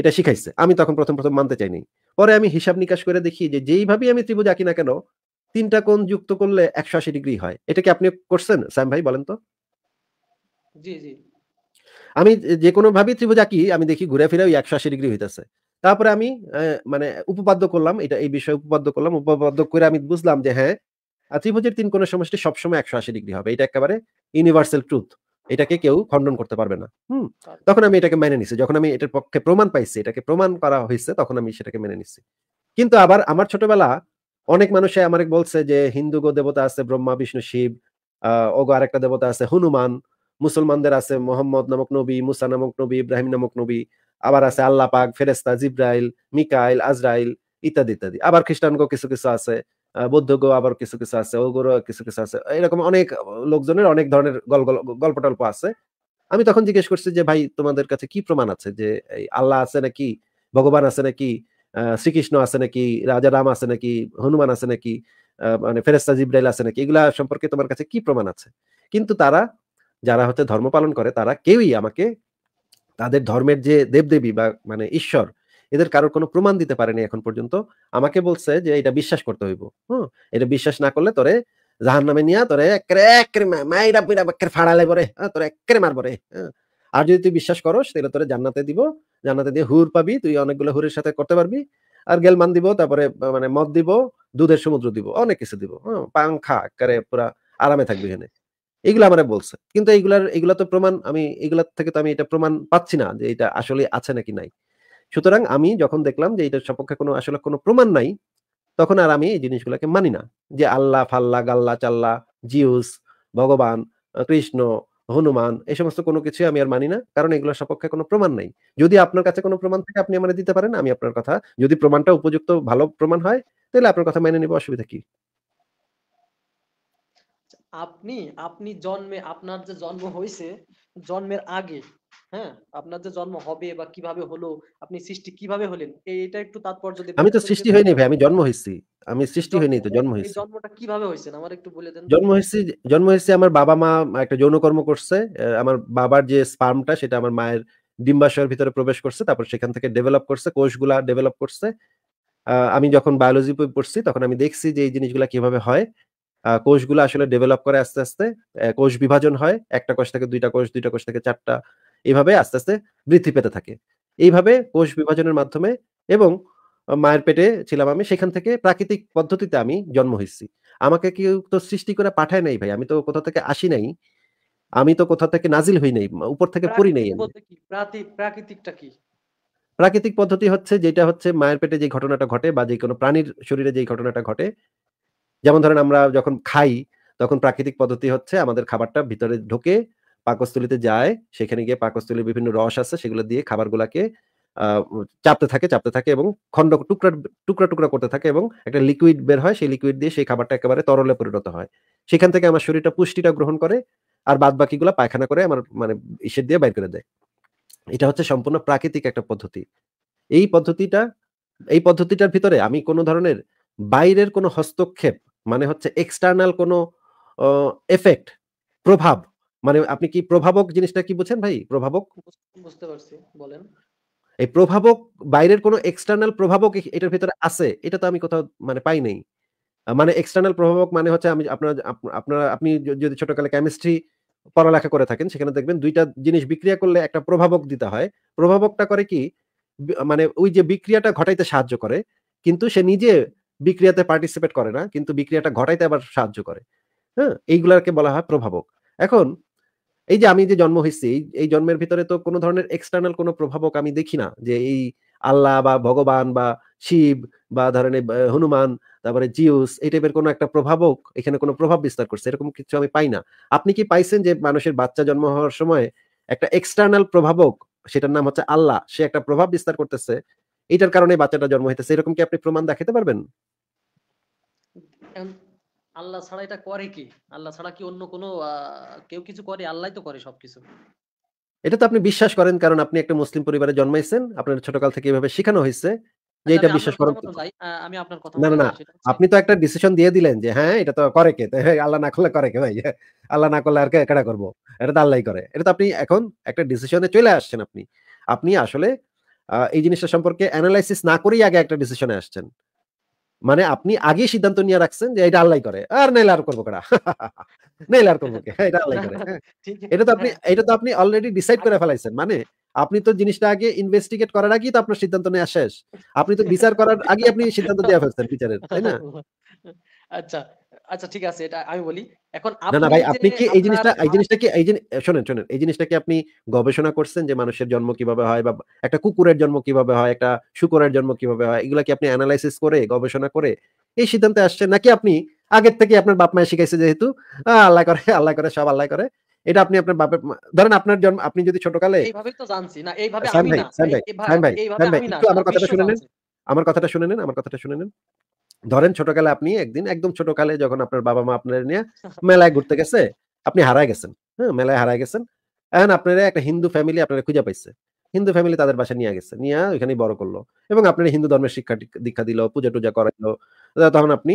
Speaker 2: এটা শিখাইছে আমি তখন প্রথম প্রথম মানতে চাইনি পরে আমি হিসাব নিকাশ করে দেখি যে যেইভাবেই আমি ত্রিভুজ আঁকি না কেন তিনটা কোণ যুক্ত করলে একশো আশি ডিগ্রি হয় এটা কি আপনি করছেন স্যাম ভাই বলেন তো জি জি আমি যে কোনো ভাবে ত্রিভুজ আঁকি আমি দেখি ঘুরে ফিরে ওই একশো আশি ডিগ্রি হইতেছে তারপরে আমি মানে উপপাদ্য করলাম এটা এই বিষয়ে উপপাদ্য করলাম উপপাদ্য করে আমি বুঝলাম যে হ্যাঁ আর ত্রিভুজের তিন কোণের সমষ্টি সবসময় একশো আশি ডিগ্রি হবে এটা একেবারে ইউনিভার্সাল ট্রুথ এটাকে কেউ খণ্ডন করতে পারবে না হুম তখন আমি এটাকে মেনে নিছি যখন আমি এটার পক্ষে প্রমাণ পাইছি এটাকে প্রমাণ করা হয়েছে তখন আমি সেটাকে মেনে নিছি কিন্তু আবার আমার ছোটবেলা অনেক মানুষে আমার বলছে যে হিন্দু গো দেবতা আছে ব্রহ্মা বিষ্ণু শিব ও গো আরেকটা দেবতা আছে হনুমান মুসলমানদের আছে মোহাম্মদ নামক নবী মুসা নামক নবী ইব্রাহিম নামক নবী আবার আছে আল্লাহ পাক ফেরেস্তা জিব্রাইল মিকাইল আজরাইল ইত্যাদি ইত্যাদি আবার খ্রিস্টানগো কিছু কিছু আছে বৌদ্ধগ আবার কিছু কিছু আছে ওগুলো কিছু কিছু আছে এরকম অনেক লোকজনের অনেক ধরনের গল্প টল্প আছে আমি তখন জিজ্ঞেস করছি যে ভাই তোমাদের কাছে কি প্রমাণ আছে যে আল্লাহ আছে নাকি ভগবান আছে নাকি শ্রীকৃষ্ণ আছে নাকি রাজা রাম আছে নাকি হনুমান আছে নাকি মানে ফেরেস্তা জিব্রাইল আছে নাকি এগুলা সম্পর্কে তোমার কাছে কি প্রমাণ আছে কিন্তু তারা যারা হচ্ছে ধর্ম পালন করে তারা কেউই আমাকে তাদের ধর্মের যে দেবদেবী বা মানে ঈশ্বর এদের কারোর কোনো প্রমাণ দিতে পারেনি এখন পর্যন্ত আমাকে বলছে যে এটা বিশ্বাস করতে হইব হ্যাঁ এটা বিশ্বাস না করলে তোরে জাহান নামে নিয়ে তোরে একরে একরে মাইরা পিরা বাক্যের ফাড়া লাগবে হ্যাঁ? তোরে একরে মারবো রে হ্যাঁ? আর যদি তুই বিশ্বাস করস তাহলে তোরে জান্নাতে দিব জান্নাতে দিয়ে হুর পাবি তুই অনেকগুলো হুরের সাথে করতে পারবি আর গেলমান দিব তারপরে মানে মদ দিব দুধের সমুদ্র দিব অনেক কিছু দিব হ্যাঁ পাংখা করে পুরা আরামে থাকবি এখানে এগুলো আমার বলছে কিন্তু এইগুলার এগুলা তো প্রমাণ আমি এগুলার থেকে তো আমি এটা প্রমাণ পাচ্ছি না যে এটা আসলে আছে নাকি নাই সুতরাং আমি যখন দেখলাম যে এটার সপক্ষে কোনো আসলে কোনো প্রমাণ নাই তখন আর আমি এই জিনিসগুলোকে মানি না যে আল্লাহ ফাল্লা গাল্লা চাল্লা জিউস ভগবান কৃষ্ণ হনুমান এই সমস্ত কোনো কিছু আমি আর মানি না কারণ এগুলোর সপক্ষে কোনো প্রমাণ নাই যদি আপনার কাছে কোনো প্রমাণ থাকে আপনি আমার দিতে পারেন আমি আপনার কথা যদি প্রমাণটা উপযুক্ত ভালো প্রমাণ হয় তাহলে আপনার কথা মেনে নেবো অসুবিধা কি
Speaker 1: আচ্ছা, আপনি আপনি জন্মে আপনার যে জন্ম হয়েছে জন্মের আগে হ্যাঁ আপনার যে জন্ম হবে বা কিভাবে হলো আপনি সৃষ্টি কিভাবে হলেন এটা একটু তাৎপর্য আমি তো সৃষ্টি হইনি ভাই আমি
Speaker 2: জন্ম হইছি আমি সৃষ্টি হইনি তো জন্ম হইছি
Speaker 1: জন্মটা কিভাবে হইছে আমার একটু বলে দেন
Speaker 2: জন্ম হইছি জন্ম হইছি আমার বাবা মা একটা যৌনকর্ম করছে আমার বাবার যে স্পার্মটা সেটা আমার মায়ের ডিম্বাশয়ের ভিতরে প্রবেশ করছে তারপর সেখান থেকে ডেভেলপ করছে কোষগুলা ডেভেলপ করছে আমি যখন বায়োলজি পড়ছি তখন আমি দেখছি যে এই জিনিসগুলো কিভাবে হয় কোষগুলো আসলে ডেভেলপ করে আস্তে আস্তে কোষ বিভাজন হয় একটা কোষ থেকে দুইটা কোষ দুইটা কোষ থেকে চারটা এইভাবে আস্তে আস্তে বৃদ্ধি পেতে থাকে এইভাবে কোষ বিভাজনের মাধ্যমে এবং মায়ের পেটে ছিলাম আমি সেখান থেকে প্রাকৃতিক পদ্ধতিতে আমি জন্ম হয়েছি আমাকে কেউ তো সৃষ্টি করে পাঠায় নাই ভাই আমি তো কোথা থেকে আসি নাই আমি তো কোথা থেকে নাজিল হই নাই উপর থেকে পড়ি নাই
Speaker 1: প্রাকৃতিকটা কি
Speaker 2: প্রাকৃতিক পদ্ধতি হচ্ছে যেটা হচ্ছে মায়ের পেটে যে ঘটনাটা ঘটে বা যে কোনো প্রাণীর শরীরে যে ঘটনাটা ঘটে যেমন ধরেন আমরা যখন খাই তখন প্রাকৃতিক পদ্ধতি হচ্ছে আমাদের খাবারটা ভিতরে ঢোকে পাকস্থলিতে যায় সেখানে গিয়ে পাকস্থলির বিভিন্ন রস আছে সেগুলো দিয়ে খাবারগুলাকে চাপতে থাকে চাপতে থাকে এবং খণ্ড টুকরা টুকরা টুকরা করতে থাকে এবং একটা লিকুইড বের হয় সেই লিকুইড দিয়ে সেই খাবারটা একেবারে তরলে পরিণত হয় সেখান থেকে আমার শরীরটা পুষ্টিটা গ্রহণ করে আর বাদ বাকিগুলো পায়খানা করে আমার মানে ইসের দিয়ে বাইর করে দেয় এটা হচ্ছে সম্পূর্ণ প্রাকৃতিক একটা পদ্ধতি এই পদ্ধতিটা এই পদ্ধতিটার ভিতরে আমি কোনো ধরনের বাইরের কোনো হস্তক্ষেপ মানে হচ্ছে এক্সটার্নাল কোনো এফেক্ট প্রভাব মানে আপনি কি প্রভাবক জিনিসটা কি বুঝছেন ভাই প্রভাবক
Speaker 1: বুঝতে পারছি বলেন
Speaker 2: এই প্রভাবক বাইরের কোনো এক্সটার্নাল প্রভাবক এটার ভিতরে আছে এটা তো আমি কোথাও মানে পাই নাই মানে এক্সটার্নাল প্রভাবক মানে হচ্ছে আমি আপনার আপনারা আপনি যদি ছোটকালে কেমিস্ট্রি পড়ালেখা করে থাকেন সেখানে দেখবেন দুইটা জিনিস বিক্রিয়া করলে একটা প্রভাবক দিতে হয় প্রভাবকটা করে কি মানে ওই যে বিক্রিয়াটা ঘটাইতে সাহায্য করে কিন্তু সে নিজে বিক্রিয়াতে পার্টিসিপেট করে না কিন্তু বিক্রিয়াটা ঘটাইতে আবার সাহায্য করে হ্যাঁ এইগুলাকে বলা হয় প্রভাবক এখন এই যে আমি যে জন্ম হয়েছি এই জন্মের ভিতরে তো কোনো ধরনের এক্সটার্নাল কোনো প্রভাবক আমি দেখি না যে এই আল্লাহ বা ভগবান বা শিব বা ধরনের হনুমান তারপরে জিউস এই টাইপের কোনো একটা প্রভাবক এখানে কোনো প্রভাব বিস্তার করছে এরকম কিছু আমি পাই না আপনি কি পাইছেন যে মানুষের বাচ্চা জন্ম হওয়ার সময় একটা এক্সটার্নাল প্রভাবক সেটার নাম হচ্ছে আল্লাহ সে একটা প্রভাব বিস্তার করতেছে এটার কারণে বাচ্চাটা জন্ম হইতেছে এরকম কি আপনি প্রমাণ দেখাতে পারবেন
Speaker 1: আল্লাহ ছাড়া এটা করে কি আল্লাহ ছাড়া কি অন্য কোনো কেউ কিছু করে আল্লাহ তো করে সবকিছু
Speaker 2: এটা তো আপনি বিশ্বাস করেন কারণ আপনি একটা মুসলিম পরিবারে জন্মাইছেন আপনার ছোটকাল থেকে এভাবে শেখানো হয়েছে যে আচ্ছা, এটা আচ্ছা, বিশ্বাস করেন
Speaker 1: আমি আপনার কথা না না
Speaker 2: আপনি তো একটা ডিসিশন দিয়ে দিলেন যে হ্যাঁ এটা তো করে কে আল্লাহ না করলে করে কে ভাই আল্লাহ না করলে আর কে কেটা করবো এটা তো আল্লাহই করে এটা তো আপনি এখন একটা ডিসিশনে চলে আসছেন আপনি আপনি আসলে এই জিনিসটা সম্পর্কে অ্যানালাইসিস না করেই আগে একটা ডিসিশনে আসছেন মানে আপনি আগে সিদ্ধান্ত নিয়ে রাখছেন যে এটা আল্লাহ করে আর নাইলে আর করবো কেনা নাইলে আর করবো এটা আল্লাহ করে হ্যাঁ। এটা তো আপনি হ্যাঁ। এটা তো আপনি অলরেডি ডিসাইড করে ফেলাইছেন মানে আপনি তো জিনিসটা আগে ইনভেস্টিগেট করার আগেই তো আপনার সিদ্ধান্ত নেওয়া শেষ আপনি তো বিচার করার আগে আপনি সিদ্ধান্ত দেওয়া ফেলছেন বিচারের তাই না
Speaker 1: আচ্ছা আচ্ছা ঠিক আছে এটা আমি বলি এখন না না ভাই আপনি কি এই জিনিসটা এই জিনিসটা
Speaker 2: কি এই শুনেন শুনেন এই জিনিসটা কি আপনি গবেষণা করছেন যে মানুষের জন্ম কিভাবে হয় বা একটা কুকুরের জন্ম কিভাবে হয় একটা শুকরের জন্ম কিভাবে হয় এগুলা কি আপনি অ্যানালাইসিস করে গবেষণা করে এই সিদ্ধান্তে আসছেন নাকি আপনি আগের থেকে আপনার বাপ মায়ের শিখাইছে যেহেতু আল্লাহ করে আল্লাহ করে সব আল্লাহ করে এটা আপনি আপনার বাপের ধরেন আপনার জন্ম আপনি যদি ছোটকালে এইভাবে
Speaker 1: তো জানছি না এইভাবে আমি না ভাই ভাই ভাই আমার কথাটা শুনে নেন
Speaker 2: আমার কথাটা শুনে নেন আমার কথাটা শুনে নেন ধরেন ছোটকালে আপনি একদিন একদম ছোটকালে যখন আপনার বাবা মা আপনার নিয়ে মেলায় ঘুরতে গেছে আপনি হারায় গেছেন হ্যাঁ মেলায় হারায় গেছেন এখন আপনারা একটা হিন্দু ফ্যামিলি আপনারা খুঁজে পাইছে হিন্দু ফ্যামিলি তাদের বাসা নিয়ে গেছে নিয়ে ওইখানেই বড় করলো এবং আপনারা হিন্দু ধর্মের শিক্ষা দীক্ষা দিল পূজা টুজা করাইলো তখন আপনি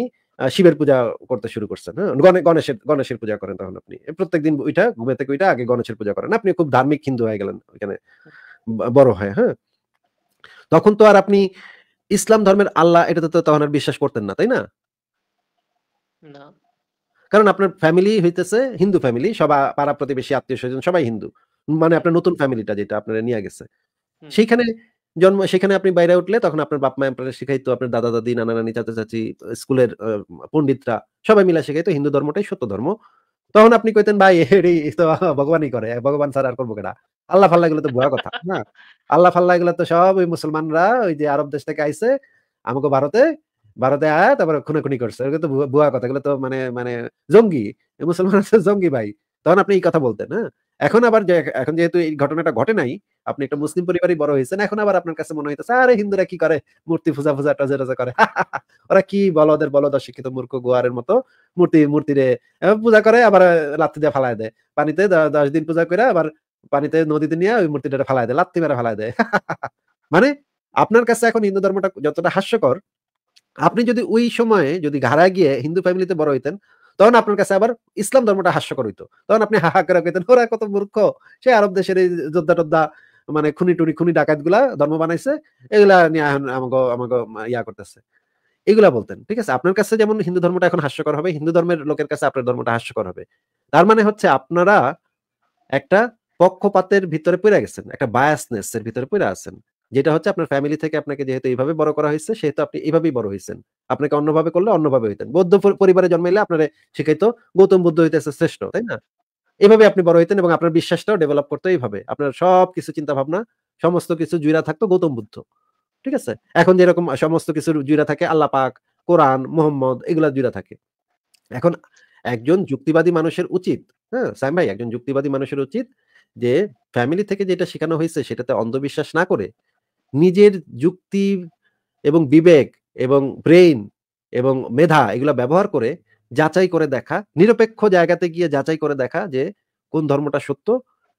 Speaker 2: শিবের পূজা করতে শুরু করছেন হ্যাঁ গণেশের গণেশের পূজা করেন তখন আপনি প্রত্যেক দিন ওইটা ঘুমে থেকে ওইটা আগে গণেশের পূজা করেন আপনি খুব ধার্মিক হিন্দু হয়ে গেলেন ওইখানে বড় হয় হ্যাঁ তখন তো আর আপনি ইসলাম ধর্মের আল্লাহ এটাতে তো তখন আর বিশ্বাস করতেন না তাই না কারণ আপনার ফ্যামিলি হইতেছে হিন্দু ফ্যামিলি সবাই পাড়া প্রতিবেশী আত্মীয় স্বজন সবাই হিন্দু মানে আপনার নতুন ফ্যামিলিটা যেটা আপনারা নিয়ে গেছে সেইখানে জন্ম সেখানে আপনি বাইরে উঠলে তখন আপনার বাপ মা আপনারা শিখাইতো আপনার দাদা দাদি নানা নানি চাচা চাচি স্কুলের পণ্ডিতরা সবাই মিলা শেখাইতো হিন্দু ধর্মটাই সত্য ধর্ম তখন আপনি কইতেন ভাই তো ভগবানই করে ভগবান ছাড়া আর করবো কেনা আল্লাহ ফাল্লা গুলো তো ভুয়া কথা না আল্লাহ ফাল্লা গুলো তো সব ওই মুসলমানরা ওই যে আরব দেশ থেকে আইসে আমাকে ভারতে ভারতে আয়া তারপরে খুনাখুনি করছে এগুলো তো ভুয়া কথা এগুলো তো মানে মানে জঙ্গি মুসলমান জঙ্গি ভাই তখন আপনি এই কথা বলতেন হ্যাঁ এখন আবার এখন যেহেতু এই ঘটনাটা ঘটে নাই আপনি একটা মুসলিম পরিবারই বড় হয়েছেন এখন আবার আপনার কাছে মনে হইতেছে আরে হিন্দুরা কি করে মূর্তি পূজা পূজা টাজা টাজা করে ওরা কি বলো ওদের বলো দশিক্ষিত মূর্খ গোয়ারের মতো মূর্তি মূর্তি রে পূজা করে আবার লাত্তি দিয়ে ফালায় দেয় পানিতে দশ দিন পূজা করে আবার পানিতে নদীতে নিয়ে ওই মূর্তিটা ফালায় দেয় লাত্তি মেরে ফালায় দেয় মানে আপনার কাছে এখন হিন্দু ধর্মটা যতটা হাস্যকর আপনি যদি ওই সময়ে যদি ঘাড়া গিয়ে হিন্দু ফ্যামিলিতে বড় হইতেন তখন আপনার কাছে আবার ইসলাম ধর্মটা হাস্যকর হইতো তখন আপনি হাহা করে কইতেন ওরা কত মূর্খ সে আরব দেশের এই যোদ্ধা টোদ্ধা মানে খুনি টুনি খুনি ডাকাত গুলা ধর্ম বানাইছে এগুলা নিয়ে আমাকে আমাকে ইয়া করতেছে এগুলা বলতেন ঠিক আছে আপনার কাছে যেমন হিন্দু ধর্মটা এখন হাস্যকর হবে হিন্দু ধর্মের লোকের কাছে আপনার ধর্মটা হাস্যকর হবে তার মানে হচ্ছে আপনারা একটা পক্ষপাতের ভিতরে পড়ে গেছেন একটা বায়াসনেস এর ভিতরে পড়ে আছেন যেটা হচ্ছে আপনার ফ্যামিলি থেকে আপনাকে যেহেতু এইভাবে বড় করা হয়েছে সেহেতু আপনি এইভাবেই বড় হয়েছেন আপনাকে অন্যভাবে করলে অন্যভাবে হইতেন বৌদ্ধ পরিবারে জন্মাইলে আপনারা শিখাইতো গৌতম বুদ্ধ হইতে শ্রেষ্ঠ তাই না এভাবে আপনি বড় হইতেন এবং আপনার বিশ্বাসটাও ডেভেলপ করতো এইভাবে আপনার সব কিছু চিন্তা ভাবনা সমস্ত কিছু জুইরা থাকতো গৌতম বুদ্ধ ঠিক আছে এখন যেরকম সমস্ত কিছু জুইরা থাকে আল্লাহ পাক কোরআন মোহাম্মদ এগুলা জুইরা থাকে এখন একজন যুক্তিবাদী মানুষের উচিত হ্যাঁ সাইম ভাই একজন যুক্তিবাদী মানুষের উচিত যে ফ্যামিলি থেকে যেটা শেখানো হয়েছে সেটাতে অন্ধবিশ্বাস না করে নিজের যুক্তি এবং বিবেক এবং ব্রেইন এবং মেধা এগুলা ব্যবহার করে যাচাই করে দেখা নিরপেক্ষ জায়গাতে গিয়ে যাচাই করে দেখা যে কোন ধর্মটা সত্য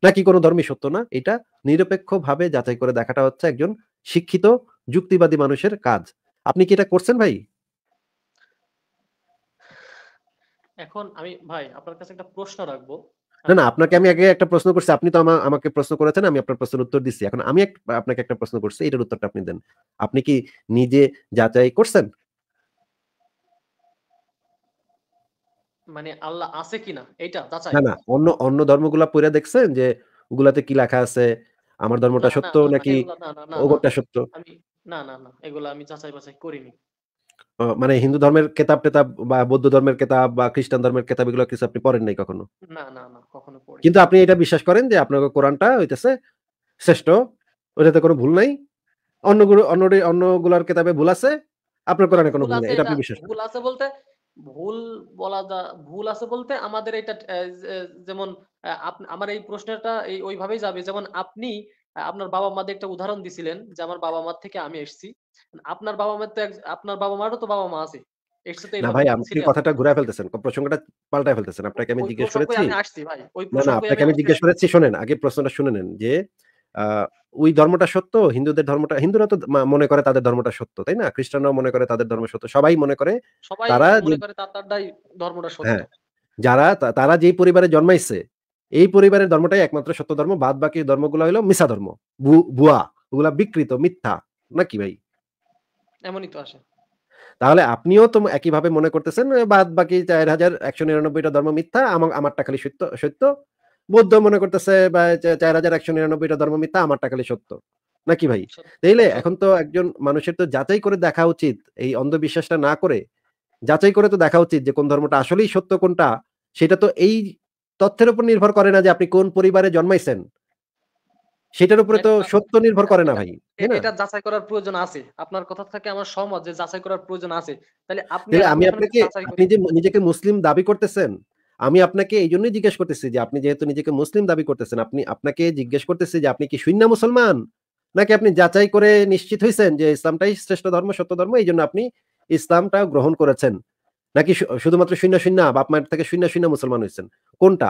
Speaker 2: নাকি কোনো ধর্মই সত্য না এটা নিরপেক্ষভাবে যাচাই করে দেখাটা হচ্ছে একজন শিক্ষিত যুক্তিবাদী মানুষের কাজ আপনি কি এটা করছেন ভাই
Speaker 1: এখন আমি ভাই আপনার কাছে একটা প্রশ্ন রাখবো
Speaker 2: না না আপনাকে আমি আগে একটা প্রশ্ন করছি আপনি তো আমাকে প্রশ্ন করেছেন আমি আপনার প্রশ্নের উত্তর দিচ্ছি এখন আমি আপনাকে একটা প্রশ্ন করছি এটার উত্তরটা আপনি দেন আপনি কি নিজে যাচাই করছেন
Speaker 1: মানে আল্লাহ আছে কিনা এটা যাচাই না না
Speaker 2: অন্য অন্য ধর্মগুলা পড়া দেখছেন যে ওগুলাতে কি লেখা আছে আমার ধর্মটা সত্য নাকি ওগোটা সত্য আমি
Speaker 1: না না না এগুলা আমি যাচাই বাছাই করিনি
Speaker 2: মানে হিন্দু ধর্মের কেতাব টেতাব বা বৌদ্ধ ধর্মের কেতাব বা খ্রিস্টান ধর্মের কেতাব এগুলো কিছু আপনি পড়েন নাই কখনো না না না কখনো পড়ি কিন্তু আপনি এটা বিশ্বাস করেন যে আপনার কোরআনটা হইতাছে শ্রেষ্ঠ ওইটাতে কোনো ভুল নাই অন্য অন্য অন্যগুলার কেতাবে ভুল আছে আপনার কোরআনে কোনো ভুল নাই এটা আপনি বিশ্বাস
Speaker 1: ভুল আছে বলতে ভুল বলা ভুল আছে বলতে আমাদের এটা যেমন আমার এই প্রশ্নটা ওইভাবেই যাবে যেমন আপনি আপনার বাবা মাদের একটা উদাহরণ দিছিলেন যে আমার বাবা মার থেকে আমি এসেছি আপনার বাবা মার তো আপনার বাবা মারও তো বাবা মা আছে
Speaker 2: আপনাকে আমি জিজ্ঞেস করেছি শোনেন আগে প্রশ্নটা শুনে নেন যে ওই ধর্মটা সত্য হিন্দুদের ধর্মটা হিন্দুরা তো মনে করে তাদের ধর্মটা সত্য তাই না খ্রিস্টানরাও মনে করে তাদের ধর্ম সত্য সবাই মনে করে তারা হ্যাঁ যারা তারা যেই পরিবারে জন্মাইছে এই পরিবারের ধর্মটাই একমাত্র সত্য ধর্ম বাদ বাকি ধর্মগুলো হলো মিশা ধর্ম ভুয়া ওগুলা বিকৃত মিথ্যা নাকি ভাই এমনই তো আসে তাহলে আপনিও তো একইভাবে মনে করতেছেন বাদ বাকি চার হাজার একশো নিরানব্বইটা ধর্ম মিথ্যা আমারটা খালি সত্য সত্য বৌদ্ধ মনে করতেছে বা চার হাজার একশো নিরানব্বইটা ধর্ম মিথ্যা আমারটা খালি সত্য নাকি ভাই তাইলে এখন তো একজন মানুষের তো যাচাই করে দেখা উচিত এই অন্ধবিশ্বাসটা না করে যাচাই করে তো দেখা উচিত যে কোন ধর্মটা আসলেই সত্য কোনটা সেটা তো এই তথ্যের উপর নির্ভর করে না যে আপনি কোন পরিবারে জন্মাইছেন সেটার উপরে তো সত্য নির্ভর করে না ভাই এটা
Speaker 1: যাচাই করার প্রয়োজন আছে আপনার কথা থাকে আমার সহমত যে যাচাই করার প্রয়োজন আছে তাহলে আপনি আমি আপনাকে আপনি
Speaker 2: যে নিজেকে মুসলিম দাবি করতেছেন আমি আপনাকে এই জন্যই জিজ্ঞেস করতেছি যে আপনি যেহেতু নিজেকে মুসলিম দাবি করতেছেন আপনি আপনাকে জিজ্ঞেস করতেছি যে আপনি কি শূন্য মুসলমান নাকি আপনি যাচাই করে নিশ্চিত হয়েছেন যে ইসলামটাই শ্রেষ্ঠ ধর্ম সত্য ধর্ম এই জন্য আপনি ইসলামটা গ্রহণ করেছেন নাকি শুধুমাত্র শূন্য শূন্য বাপ মায়ের থেকে শূন্য শূন্য মুসলমান হয়েছেন কোনটা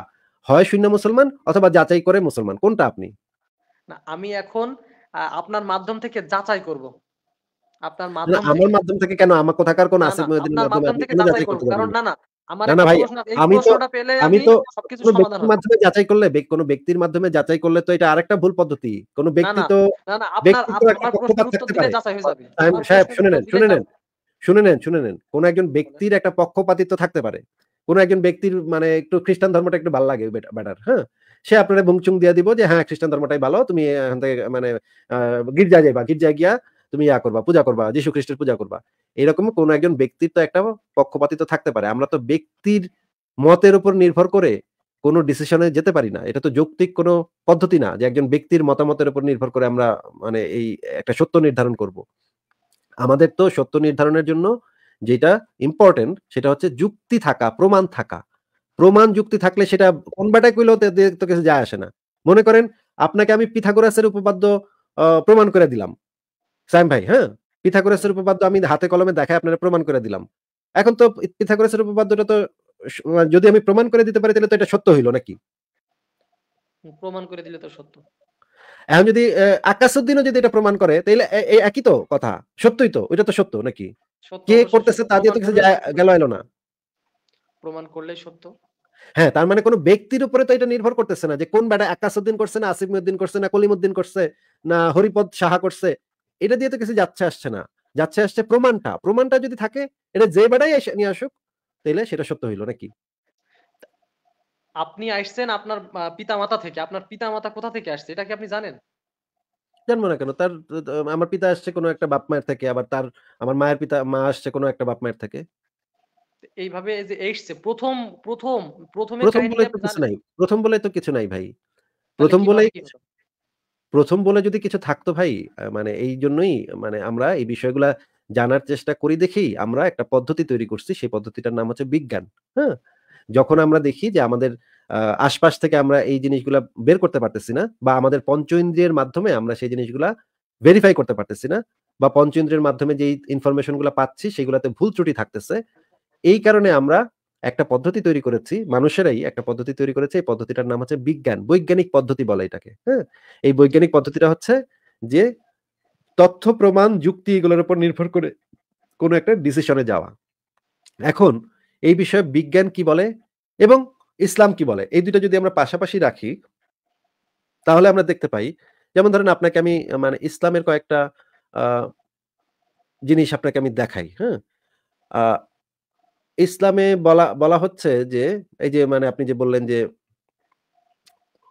Speaker 2: হয় শূন্য মুসলমান অথবা যাচাই করে মুসলমান কোনটা আপনি
Speaker 1: আমি এখন আপনার মাধ্যম থেকে যাচাই করব আপনার মাধ্যম
Speaker 2: আমার মাধ্যম থেকে কেন আমার কোথাকার কোন আসিফ মহিউদ্দিনের মাধ্যম কারণ না না
Speaker 1: কোনো কোন একজন
Speaker 2: ব্যক্তির একটা পক্ষপাতিত্ব থাকতে পারে কোন একজন ব্যক্তির মানে একটু খ্রিস্টান ধর্মটা একটু ভালো লাগে বেটার হ্যাঁ সে আপনারা ভুংচুং দিয়ে দিব যে হ্যাঁ খ্রিস্টান ধর্মটাই ভালো তুমি এখান থেকে মানে গির্জা যাইবা গির্জা গিয়া তুমি ইয়া করবা পূজা করবা যীশু খ্রিস্টের পূজা করবা এরকম কোন একজন ব্যক্তির তো একটা পক্ষপাতিত থাকতে পারে আমরা তো ব্যক্তির মতের উপর নির্ভর করে কোনো ডিসিশনে যেতে পারি না এটা তো যৌক্তিক কোনো পদ্ধতি না যে একজন ব্যক্তির মতামতের উপর নির্ভর করে আমরা মানে এই একটা সত্য নির্ধারণ করব আমাদের তো সত্য নির্ধারণের জন্য যেটা ইম্পর্টেন্ট সেটা হচ্ছে যুক্তি থাকা প্রমাণ থাকা প্রমাণ যুক্তি থাকলে সেটা কোন বাটায় কইলেও তো কিছু যায় আসে না মনে করেন আপনাকে আমি পিথাগোরাসের উপপাদ্য প্রমাণ করে দিলাম সাইম ভাই হ্যাঁ পিথাগোরাসের উপপাদ্য আমি হাতে কলমে দেখায় আপনারা প্রমাণ করে দিলাম এখন তো পিথাগোরাসের উপপাদ্যটা তো যদি আমি প্রমাণ করে দিতে পারি তাহলে তো এটা সত্য হইলো নাকি
Speaker 1: প্রমাণ করে দিলে তো সত্য
Speaker 2: এখন যদি আকাশউদ্দিনও যদি এটা প্রমাণ করে তাহলে এই একই তো কথা সত্যই তো ওটা তো সত্য নাকি কে করতেছে তা দিয়ে তো কিছু গেল এলো না
Speaker 1: প্রমাণ করলে সত্য
Speaker 2: হ্যাঁ তার মানে কোনো ব্যক্তির উপরে তো এটা নির্ভর করতেছে না যে কোন বেটা আকাশউদ্দিন করছে না আসিফ উদ্দিন করছে না কলিমউদ্দিন করছে না হরিপদ সাহা করছে এটা দিয়ে তো কিছু যাচ্ছে আসছে না যাচ্ছে আসছে প্রমাণটা প্রমাণটা যদি থাকে এটা যে বেড়াই নিয়ে আসুক তাইলে সেটা সত্য হইলো নাকি
Speaker 1: আপনি আসছেন আপনার পিতা মাতা থেকে আপনার পিতা মাতা কোথা থেকে আসছে এটা কি আপনি জানেন
Speaker 2: জানবো না কেন তার আমার পিতা আসছে কোনো একটা বাপ মায়ের থেকে আবার তার আমার মায়ের পিতা মা আসছে কোনো একটা বাপ মায়ের থেকে
Speaker 1: এইভাবে যে এসছে প্রথম প্রথম প্রথমে প্রথম বলে তো কিছু নাই
Speaker 2: প্রথম বলে তো কিছু নাই ভাই প্রথম বলে কিছু প্রথম বলে যদি কিছু থাকতো ভাই মানে এই জন্যই মানে আমরা এই বিষয়গুলা জানার চেষ্টা করি দেখেই আমরা একটা পদ্ধতি তৈরি করছি সেই পদ্ধতিটার নাম হচ্ছে বিজ্ঞান হ্যাঁ যখন আমরা দেখি যে আমাদের আশপাশ থেকে আমরা এই জিনিসগুলা বের করতে পারতেছি না বা আমাদের পঞ্চ ইন্দ্রিয়ের মাধ্যমে আমরা সেই জিনিসগুলা ভেরিফাই করতে পারতেছি না বা পঞ্চ ইন্দ্রিয়ের মাধ্যমে যে গুলা পাচ্ছি সেগুলাতে ভুল ত্রুটি থাকতেছে এই কারণে আমরা একটা পদ্ধতি তৈরি করেছি মানুষেরাই একটা পদ্ধতি তৈরি করেছে এই পদ্ধতিটার নাম হচ্ছে বিজ্ঞান বৈজ্ঞানিক পদ্ধতি বলে এটাকে হ্যাঁ এই বৈজ্ঞানিক পদ্ধতিটা হচ্ছে যে তথ্য প্রমাণ যুক্তি এগুলোর উপর নির্ভর করে কোনো একটা ডিসিশনে যাওয়া এখন এই বিষয়ে বিজ্ঞান কি বলে এবং ইসলাম কি বলে এই দুটো যদি আমরা পাশাপাশি রাখি তাহলে আমরা দেখতে পাই যেমন ধরেন আপনাকে আমি মানে ইসলামের কয়েকটা জিনিস আপনাকে আমি দেখাই হ্যাঁ ইসলামে বলা বলা হচ্ছে যে এই যে মানে আপনি যে বললেন যে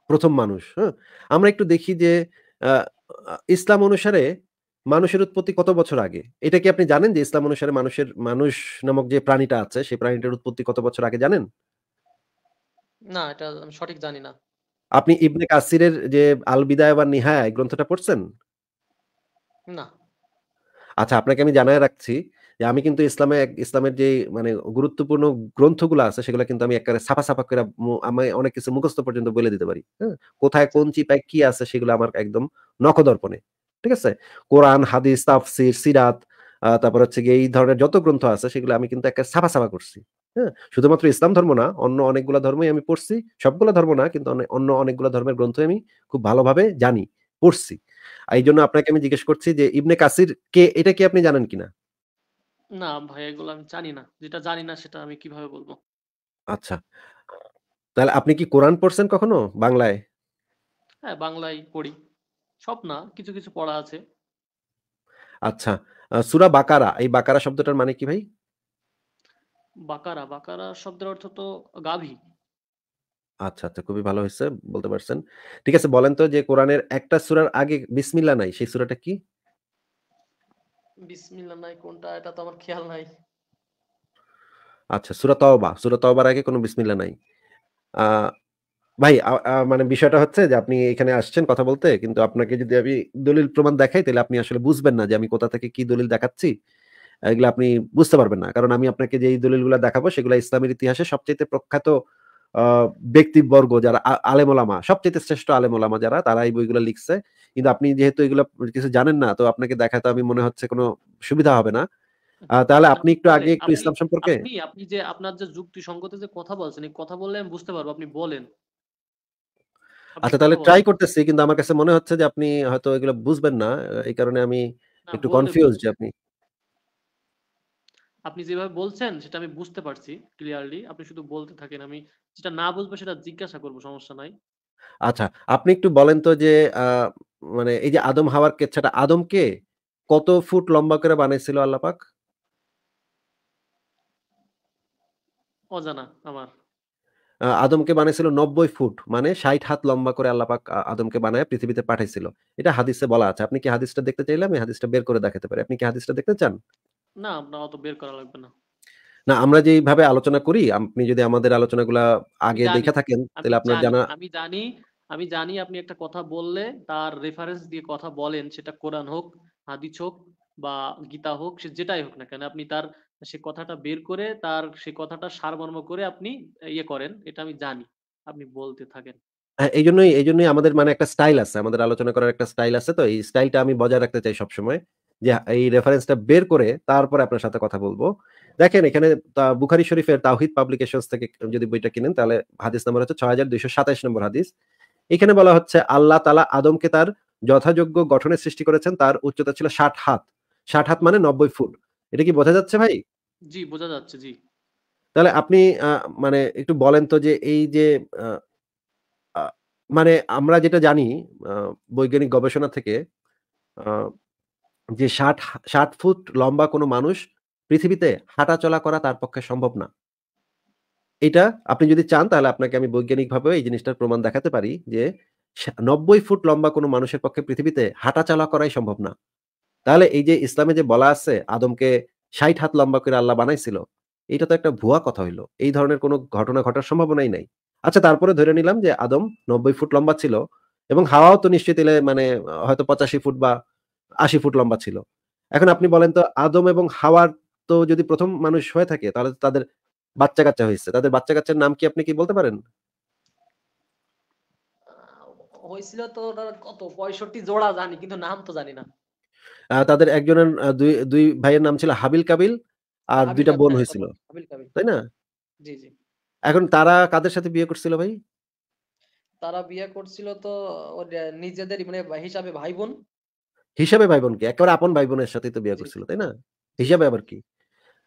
Speaker 2: প্রথম মানুষ হ্যাঁ আমরা একটু দেখি যে ইসলাম অনুসারে মানুষের উৎপত্তি কত বছর আগে এটা কি আপনি জানেন যে ইসলাম অনুসারে মানুষের মানুষ নামক যে প্রাণীটা আছে সেই প্রাণীটার উৎপত্তি কত বছর আগে জানেন
Speaker 1: না এটা সঠিক জানি না
Speaker 2: আপনি ইবনে কাসিরের যে আল বিদায় বা নিহায় গ্রন্থটা পড়ছেন না আচ্ছা আপনাকে আমি জানায় রাখছি যে আমি কিন্তু ইসলামে ইসলামের যে মানে গুরুত্বপূর্ণ গ্রন্থগুলো আছে সেগুলো কিন্তু আমি একবারে সাফা সাফা করে আমি অনেক কিছু মুখস্থ পর্যন্ত বলে দিতে পারি হ্যাঁ কোথায় কোন আচ্ছা। চিপায় কি আছে সেগুলো আমার একদম নখদর্পণে ঠিক আছে কোরআন হাদিস তাফসির সিরাত তারপর হচ্ছে গিয়ে এই ধরনের যত গ্রন্থ আছে সেগুলো আমি কিন্তু একটা সাফা সাফা করছি হ্যাঁ শুধুমাত্র ইসলাম ধর্ম না অন্য অনেকগুলো ধর্মই আমি পড়ছি সবগুলো ধর্ম না কিন্তু অন্য অনেকগুলো ধর্মের গ্রন্থ আমি খুব ভালোভাবে জানি পড়ছি এই জন্য আপনাকে আমি জিজ্ঞেস করছি যে ইবনে কাসির কে এটা কি আপনি জানেন কিনা
Speaker 1: না ভাই এগুলো আমি জানি না। যেটা জানি না সেটা আমি কিভাবে বলবো
Speaker 2: আচ্ছা। তাহলে আপনি কি কোরআন পড়ছেন কখনো বাংলায়?
Speaker 1: হ্যাঁ, বাংলায় পড়ি। সব না, কিছু, কিছু পড়া আছে।
Speaker 2: আচ্ছা। সুরা বাকারা, এই বাকারা শব্দটার মানে কি ভাই?
Speaker 1: বাকারা, বাকারা শব্দের অর্থ তো গাভী।
Speaker 2: আচ্ছা, আচ্ছা। খুবই ভালো হয়েছে বলতে পারছেন। ঠিক আছে বলেন তো যে কোরআনের একটা সুরার আগে বিসমিল্লা নাই সেই সূরাটা কি?
Speaker 1: বিসমিল্লাহ নাই কোনটা এটা তো আমার খেয়াল নাই
Speaker 2: আচ্ছা সূরা তাওবা সূরা তাওবার আগে কোনো বিসমিল্লাহ নাই ভাই মানে বিষয়টা হচ্ছে যে আপনি এখানে আসছেন কথা বলতে কিন্তু আপনাকে যদি আমি দলিল প্রমাণ দেখাই তাহলে আপনি আসলে বুঝবেন না যে আমি কোথা থেকে কি দলিল দেখাচ্ছি এগুলো আপনি বুঝতে পারবেন না কারণ আমি আপনাকে যে দলিলগুলো দেখাবো সেগুলো ইসলামের ইতিহাসে সবচেয়ে প্রখ্যাত ব্যক্তিবর্গ যারা আলেমোলামা সবচেয়ে শ্রেষ্ঠ আলেমোলামা যারা তারা এই বইগুলো লিখছে কিন্তু আপনি যেহেতু এগুলো কিছু জানেন না তো আপনাকে দেখাতে আমি মনে হচ্ছে কোনো সুবিধা হবে না তাহলে আপনি একটু আগে একটু ইসলাম সম্পর্কে
Speaker 1: আপনি যে আপনার যে যুক্তি সঙ্গত যে কথা বলছেন কথা বললে আমি বুঝতে পারবো আপনি বলেন
Speaker 2: আচ্ছা তাহলে ট্রাই করতেছি কিন্তু আমার কাছে মনে হচ্ছে যে আপনি হয়তো এগুলো বুঝবেন না এই কারণে আমি একটু কনফিউজ যে আপনি
Speaker 1: আপনি যেভাবে বলছেন সেটা আমি বুঝতে পারছি ক্লিয়ারলি আপনি শুধু বলতে থাকেন আমি যেটা না বুঝবো সেটা জিজ্ঞাসা করবো সমস্যা নাই
Speaker 2: আচ্ছা আপনি একটু বলেন তো যে মানে এই যে আদম হাওয়ার কেচ্ছাটা আদমকে কত ফুট লম্বা করে বানিয়েছিল
Speaker 1: অজানা আমার
Speaker 2: আদমকে বানিয়েছিল নব্বই ফুট মানে ষাট হাত লম্বা করে আল্লাপাক আদমকে বানায় পৃথিবীতে পাঠাইছিল এটা হাদিসে বলা আছে আপনি কি হাদিসটা দেখতে চাইলে আমি হাদিসটা বের করে দেখাতে পারি আপনি কি হাদিসটা দেখতে চান
Speaker 1: না আপনার অত বের করা লাগবে না
Speaker 2: না আমরা যেভাবে আলোচনা করি আপনি যদি আমাদের আলোচনাগুলা আগে দেখে থাকেন তাহলে আপনার জানা
Speaker 1: আমি জানি আমি জানি আপনি একটা কথা বললে তার রেফারেন্স দিয়ে কথা বলেন সেটা কোরআন হোক হাদিস হোক বা গীতা হোক সে যেটাই হোক না কেন আপনি তার সে কথাটা বের করে তার সে কথাটা সারমর্ম করে আপনি ইয়ে করেন এটা আমি জানি আপনি বলতে থাকেন
Speaker 2: হ্যাঁ, এই জন্যই এই জন্যই আমাদের মানে একটা স্টাইল আছে আমাদের আলোচনা করার একটা স্টাইল আছে তো এই স্টাইলটা আমি বজায় রাখতে চাই সবসময় যে এই রেফারেন্সটা বের করে তারপরে আপনার সাথে কথা বলবো দেখেন এখানে বুখারি শরীফের তাওহিদ পাবলিকেশনস থেকে যদি বইটা কিনেন তাহলে হাদিস নম্বর হচ্ছে ছয় হাজার নম্বর হাদিস এখানে বলা হচ্ছে আল্লাহ তালা আদমকে তার যথাযোগ্য গঠনের সৃষ্টি করেছেন তার উচ্চতা ছিল ষাট হাত ষাট হাত মানে নব্বই ফুট এটা কি বোঝা যাচ্ছে ভাই
Speaker 1: জি বোঝা যাচ্ছে জি
Speaker 2: তাহলে আপনি মানে একটু বলেন তো যে এই যে মানে আমরা যেটা জানি বৈজ্ঞানিক গবেষণা থেকে যে ষাট ষাট ফুট লম্বা কোনো মানুষ পৃথিবীতে হাঁটা চলা করা তার পক্ষে সম্ভব না এটা আপনি যদি চান তাহলে আপনাকে আমি বৈজ্ঞানিকভাবে এই জিনিসটার প্রমাণ দেখাতে পারি যে নব্বই ফুট লম্বা কোনো মানুষের পক্ষে পৃথিবীতে হাঁটা চলা করাই সম্ভব না তাহলে এই যে ইসলামে যে বলা আছে আদমকে ষাট হাত লম্বা করে আল্লাহ বানাইছিল এটা তো একটা ভুয়া কথা হইলো এই ধরনের কোনো ঘটনা ঘটার সম্ভাবনাই নাই আচ্ছা তারপরে ধরে নিলাম যে আদম নব্বই ফুট লম্বা ছিল এবং হাওয়াও তো নিশ্চয় তেলে মানে হয়তো পঁচাশি ফুট বা আশি ফুট লম্বা ছিল এখন আপনি বলেন তো আদম এবং হাওয়ার তো যদি প্রথম মানুষ হয়ে থাকে তাহলে তাদের বাচ্চা কাচ্চা হয়েছে তাদের বাচ্চা কাচ্চার নাম কি আপনি কি বলতে পারেন
Speaker 1: হয়েছিল তো কত পঁয়ষট্টি জোড়া জানি কিন্তু নাম তো জানি না
Speaker 2: তাদের একজনের দুই দুই ভাইয়ের নাম ছিল হাবিল কাবিল আর দুইটা বোন হ্যাঁ, হয়েছিল তাই না এখন তারা কাদের সাথে বিয়ে করছিল ভাই
Speaker 1: তারা বিয়ে করছিল তো নিজেদের মানে হিসাবে ভাই বোন
Speaker 2: হিসাবে ভাই বোন কি একেবারে আপন ভাই বোনের সাথে তো বিয়ে করছিল তাই না হিসাবে আবার কি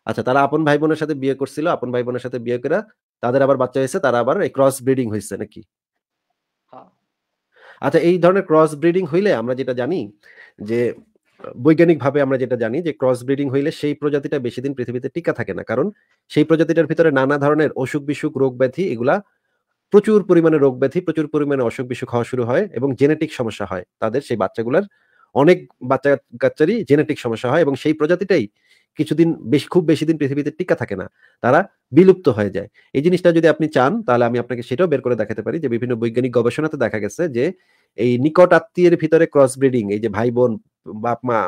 Speaker 2: আচ্ছা তারা আপন ভাই বোনের সাথে বিয়ে করছিল আপন ভাই বোনের সাথে বিয়ে করে তাদের আবার বাচ্চা হয়েছে তারা আবার ক্রস ব্রিডিং হয়েছে নাকি হ্যাঁ। আচ্ছা এই ধরনের ক্রস ব্রিডিং হইলে আমরা যেটা জানি যে বৈজ্ঞানিকভাবে আমরা যেটা জানি যে ক্রস ব্রিডিং হইলে সেই প্রজাতিটা বেশি দিন পৃথিবীতে টিকা থাকে না কারণ সেই প্রজাতিটার ভিতরে নানা ধরনের অসুখ বিসুখ রোগ ব্যাধি এগুলা প্রচুর পরিমাণে রোগ ব্যাধি প্রচুর পরিমাণে অসুখ বিসুখ হওয়া শুরু হয় এবং জেনেটিক সমস্যা হয় তাদের সেই বাচ্চাগুলোর অনেক বাচ্চা কাচ্চারই জেনেটিক সমস্যা হয় এবং সেই প্রজাতিটাই কিছুদিন বেশ খুব বেশি দিন পৃথিবীতে টিকা থাকে না তারা বিলুপ্ত হয়ে যায় এই জিনিসটা যদি আপনি চান তাহলে আমি আপনাকে সেটাও বের করে দেখাতে পারি যে বিভিন্ন বৈজ্ঞানিক গবেষণাতে দেখা গেছে যে এই নিকট আত্মীয়ের ভিতরে ক্রস ব্রিডিং এই যে ভাই বোন বাপ মা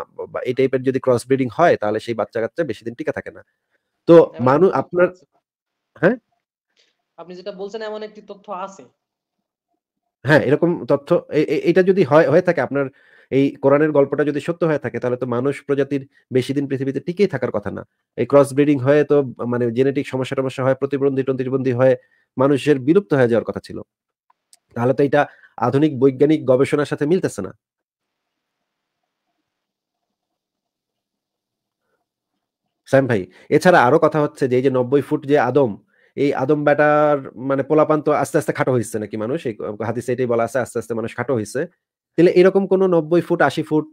Speaker 2: এই টাইপের যদি ক্রস ব্রিডিং হয় তাহলে সেই বাচ্চা কাচ্চা বেশি দিন টিকা থাকে না তো মানুষ আপনার হ্যাঁ
Speaker 1: আপনি যেটা বলছেন এমন একটি তথ্য আছে
Speaker 2: হ্যাঁ এরকম তথ্য এটা যদি হয় হয়ে থাকে আপনার আহ এই কোরআনের গল্পটা যদি সত্য হয়ে থাকে তাহলে তো মানুষ প্রজাতির বেশি দিন পৃথিবীতে টিকেই থাকার কথা না এই ক্রস ব্রিডিং হয়ে তো মানে জেনেটিক সমস্যা টমস্যা হয় প্রতিবন্ধী প্রতিবন্ধী হয়ে মানুষের বিলুপ্ত হয়ে যাওয়ার কথা ছিল তাহলে তো এটা আধুনিক বৈজ্ঞানিক গবেষণার সাথে মিলতেছে না স্যাম ভাই এছাড়া আরো কথা হচ্ছে যে এই যে নব্বই ফুট যে আদম এই আদম ব্যাটার মানে পোলাপান তো আস্তে আস্তে খাটো হয়েছে নাকি মানুষ এই হাদিসে এটাই বলা আছে আস্তে আস্তে মানুষ খাটো হয়েছে তাহলে এরকম কোনো নব্বই ফুট আশি ফুট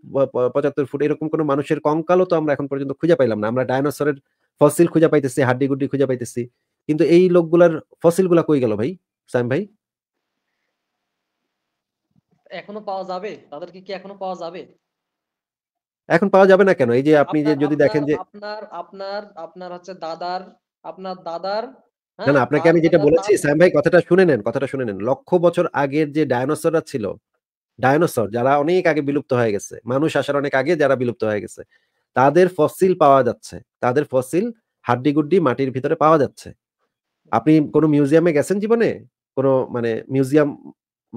Speaker 2: পঁচাত্তর ফুট এরকম কোনো মানুষের কঙ্কালও তো আমরা এখন পর্যন্ত খুঁজে পাইলাম না আমরা ডায়নোসরের ফসিল খুঁজে পাইতেছি হাড্ডি গুড্ডি খুঁজে পাইতেছি কিন্তু এই লোকগুলার ফসিল গুলা কই গেল ভাই সাইম ভাই
Speaker 1: এখনো পাওয়া যাবে তাদেরকে কি এখনো পাওয়া যাবে
Speaker 2: এখন পাওয়া যাবে না কেন এই যে আপনি যে যদি দেখেন যে
Speaker 1: আপনার আপনার আপনার হচ্ছে দাদার আপনার দাদার না না হ্যাঁ, আপনাকে আমি যেটা বলেছি সাইম
Speaker 2: ভাই কথাটা শুনে নেন কথাটা শুনে নেন লক্ষ বছর আগের যে ডায়নোসররা ছিল ডায়নোসর যারা অনেক আগে বিলুপ্ত হয়ে গেছে মানুষ আসার অনেক আগে যারা বিলুপ্ত হয়ে গেছে তাদের ফসিল পাওয়া যাচ্ছে তাদের ফসিল হাড্ডি গুড্ডি মাটির ভিতরে পাওয়া যাচ্ছে আপনি কোনো মিউজিয়ামে গেছেন জীবনে কোনো মানে মিউজিয়াম